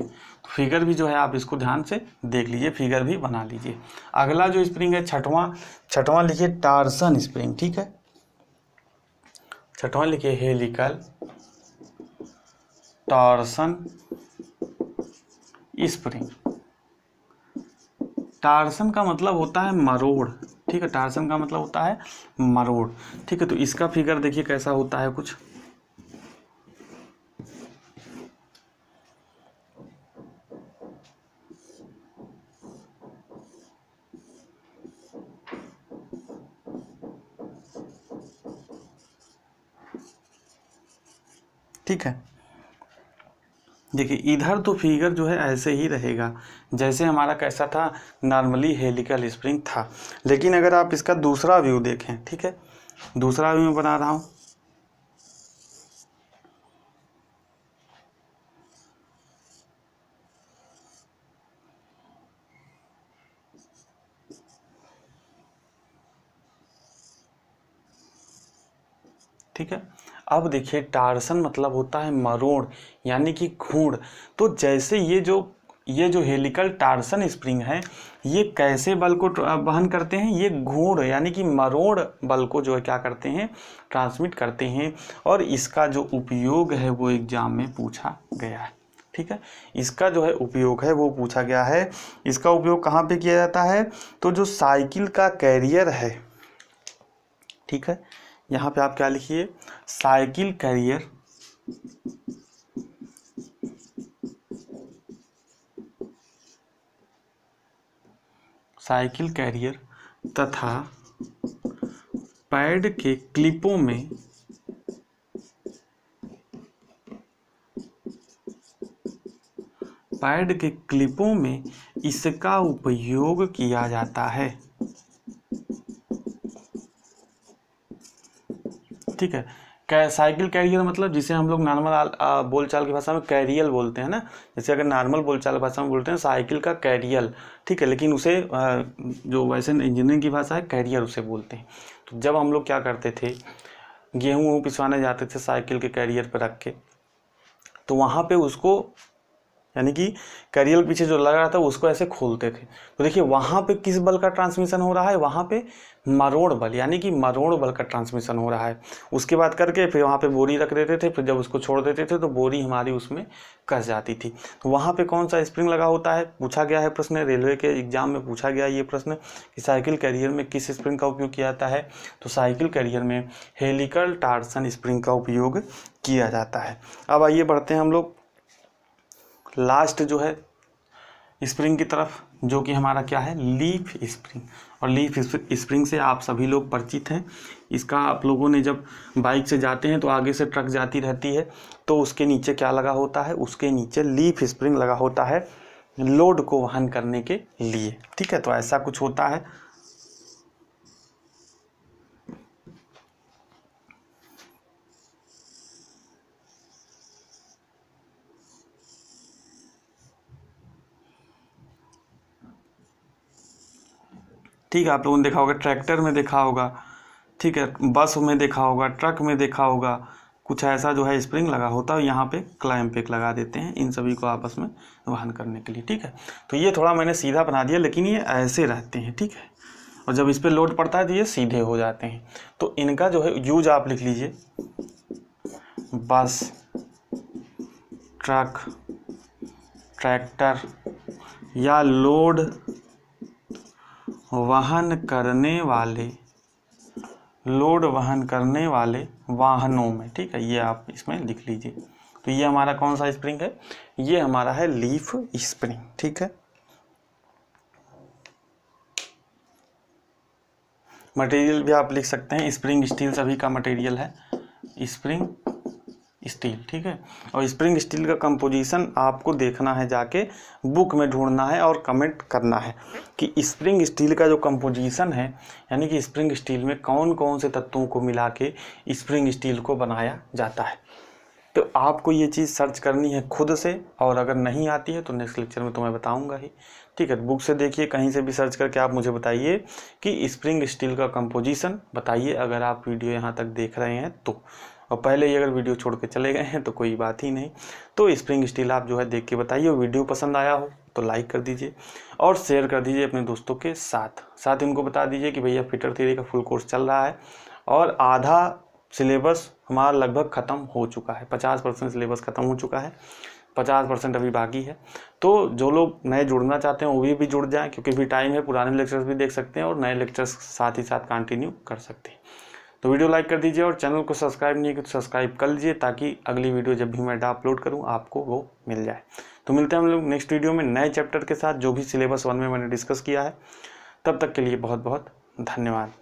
फिगर भी जो है आप इसको ध्यान से देख लीजिए फिगर भी बना लीजिए अगला जो स्प्रिंग है छठवां छठवां लिखिए टार्सन स्प्रिंग ठीक है छठवां लिखिए हेलिकल टार्सन स्प्रिंग टार्सन का मतलब होता है मरोड़ ठीक है टार्सन का मतलब होता है मरोड़ ठीक है तो इसका फिगर देखिए कैसा होता है कुछ ठीक है देखिए इधर तो फिगर जो है ऐसे ही रहेगा जैसे हमारा कैसा था नॉर्मली हेलिकल स्प्रिंग था लेकिन अगर आप इसका दूसरा व्यू देखें ठीक है दूसरा व्यू बना रहा हूँ ठीक है अब देखिए टारसन मतलब होता है मरोड़ यानी कि घूड़ तो जैसे ये जो ये जो हेलिकल टारसन स्प्रिंग है ये कैसे बल को वहन करते हैं ये घूड़ यानी कि मरोड़ बल को जो है क्या करते हैं ट्रांसमिट करते हैं और इसका जो उपयोग है वो एग्जाम में पूछा गया है ठीक है इसका जो है उपयोग है वो पूछा गया है इसका उपयोग कहाँ पे किया जाता है तो जो साइकिल का कैरियर है ठीक है यहाँ पे आप क्या लिखिए साइकिल कैरियर साइकिल कैरियर तथा पैड के क्लिपों में पैड के क्लिपों में इसका उपयोग किया जाता है ठीक है कै साइकिल कैरियर मतलब जिसे हम लोग नॉर्मल बोलचाल की भाषा में कैरियल बोलते हैं ना जैसे अगर नॉर्मल बोलचाल की भाषा में बोलते हैं साइकिल का कैरियल ठीक है लेकिन उसे आ, जो वैसे इंजीनियरिंग की भाषा है कैरियर उसे बोलते हैं तो जब हम लोग क्या करते थे गेहूँ वेहूँ पिसवाने जाते थे साइकिल के कैरियर पर रख के तो वहाँ पे उसको यानी कि करियल पीछे जो लग रहा था उसको ऐसे खोलते थे तो देखिए वहाँ पे किस बल का ट्रांसमिशन हो रहा है वहाँ पे मरोड़ बल यानी कि मरोड़ बल का ट्रांसमिशन हो रहा है उसके बाद करके फिर वहाँ पे बोरी रख देते थे फिर जब उसको छोड़ देते थे तो बोरी हमारी उसमें कस जाती थी तो वहाँ पर कौन सा स्प्रिंग लगा होता है पूछा गया है प्रश्न रेलवे के एग्जाम में पूछा गया ये प्रश्न कि साइकिल कैरियर में किस स्प्रिंग का उपयोग किया जाता है तो साइकिल कैरियर में हेलिकल टार्सन स्प्रिंग का उपयोग किया जाता है अब आइए बढ़ते हैं हम लोग लास्ट जो है स्प्रिंग की तरफ जो कि हमारा क्या है लीफ स्प्रिंग और लीफ स्प्रिंग से आप सभी लोग परिचित हैं इसका आप लोगों ने जब बाइक से जाते हैं तो आगे से ट्रक जाती रहती है तो उसके नीचे क्या लगा होता है उसके नीचे लीफ स्प्रिंग लगा होता है लोड को वहन करने के लिए ठीक है तो ऐसा कुछ होता है ठीक है आप लोगों ने देखा होगा ट्रैक्टर में देखा होगा ठीक है बस में देखा होगा ट्रक में देखा होगा कुछ ऐसा जो है स्प्रिंग लगा होता है यहाँ पे पेक लगा देते हैं इन सभी को आपस में वाहन करने के लिए ठीक है तो ये थोड़ा मैंने सीधा बना दिया लेकिन ये ऐसे रहते हैं ठीक है और जब इस पर लोड पड़ता है तो ये सीधे हो जाते हैं तो इनका जो है यूज आप लिख लीजिए बस ट्रक ट्रैक्टर या लोड वहन करने वाले लोड वहन करने वाले वाहनों में ठीक है ये आप इसमें लिख लीजिए तो ये हमारा कौन सा स्प्रिंग है ये हमारा है लीफ स्प्रिंग ठीक है मटेरियल भी आप लिख सकते हैं स्प्रिंग स्टील सभी का मटेरियल है स्प्रिंग स्टील ठीक है और स्प्रिंग स्टील का कंपोजिशन आपको देखना है जाके बुक में ढूंढना है और कमेंट करना है कि स्प्रिंग स्टील का जो कंपोजिशन है यानी कि स्प्रिंग स्टील में कौन कौन से तत्वों को मिला के स्प्रिंग स्टील को बनाया जाता है तो आपको ये चीज़ सर्च करनी है खुद से और अगर नहीं आती है तो नेक्स्ट लेक्चर में तो मैं बताऊँगा ही ठीक है बुक से देखिए कहीं से भी सर्च करके आप मुझे बताइए कि स्प्रिंग स्टील का कंपोजिशन बताइए अगर आप वीडियो यहाँ तक देख रहे हैं तो और पहले ही अगर वीडियो छोड़ के चले गए हैं तो कोई बात ही नहीं तो स्प्रिंग स्टील आप जो है देख के बताइए वीडियो पसंद आया हो तो लाइक कर दीजिए और शेयर कर दीजिए अपने दोस्तों के साथ साथ इनको बता दीजिए कि भैया फिटर थेरी का फुल कोर्स चल रहा है और आधा सिलेबस हमारा लगभग ख़त्म हो चुका है पचास परसेंट सिलेबस ख़त्म हो चुका है पचास परसेंट अभी बाकी है तो जो लोग नए जुड़ना चाहते हैं वो भी भी जुड़ जाएं क्योंकि अभी टाइम है पुराने लेक्चर्स भी देख सकते हैं और नए लेक्चर्स साथ ही साथ कंटिन्यू कर सकते हैं तो वीडियो लाइक कर दीजिए और चैनल को सब्सक्राइब नहीं है तो सब्सक्राइब कर लीजिए ताकि अगली वीडियो जब भी मैं डा अपलोड करूँ आपको वो मिल जाए तो मिलते हैं हम लोग नेक्स्ट वीडियो में नए चैप्टर के साथ जो भी सिलेबस वन में मैंने डिस्कस किया है तब तक के लिए बहुत बहुत धन्यवाद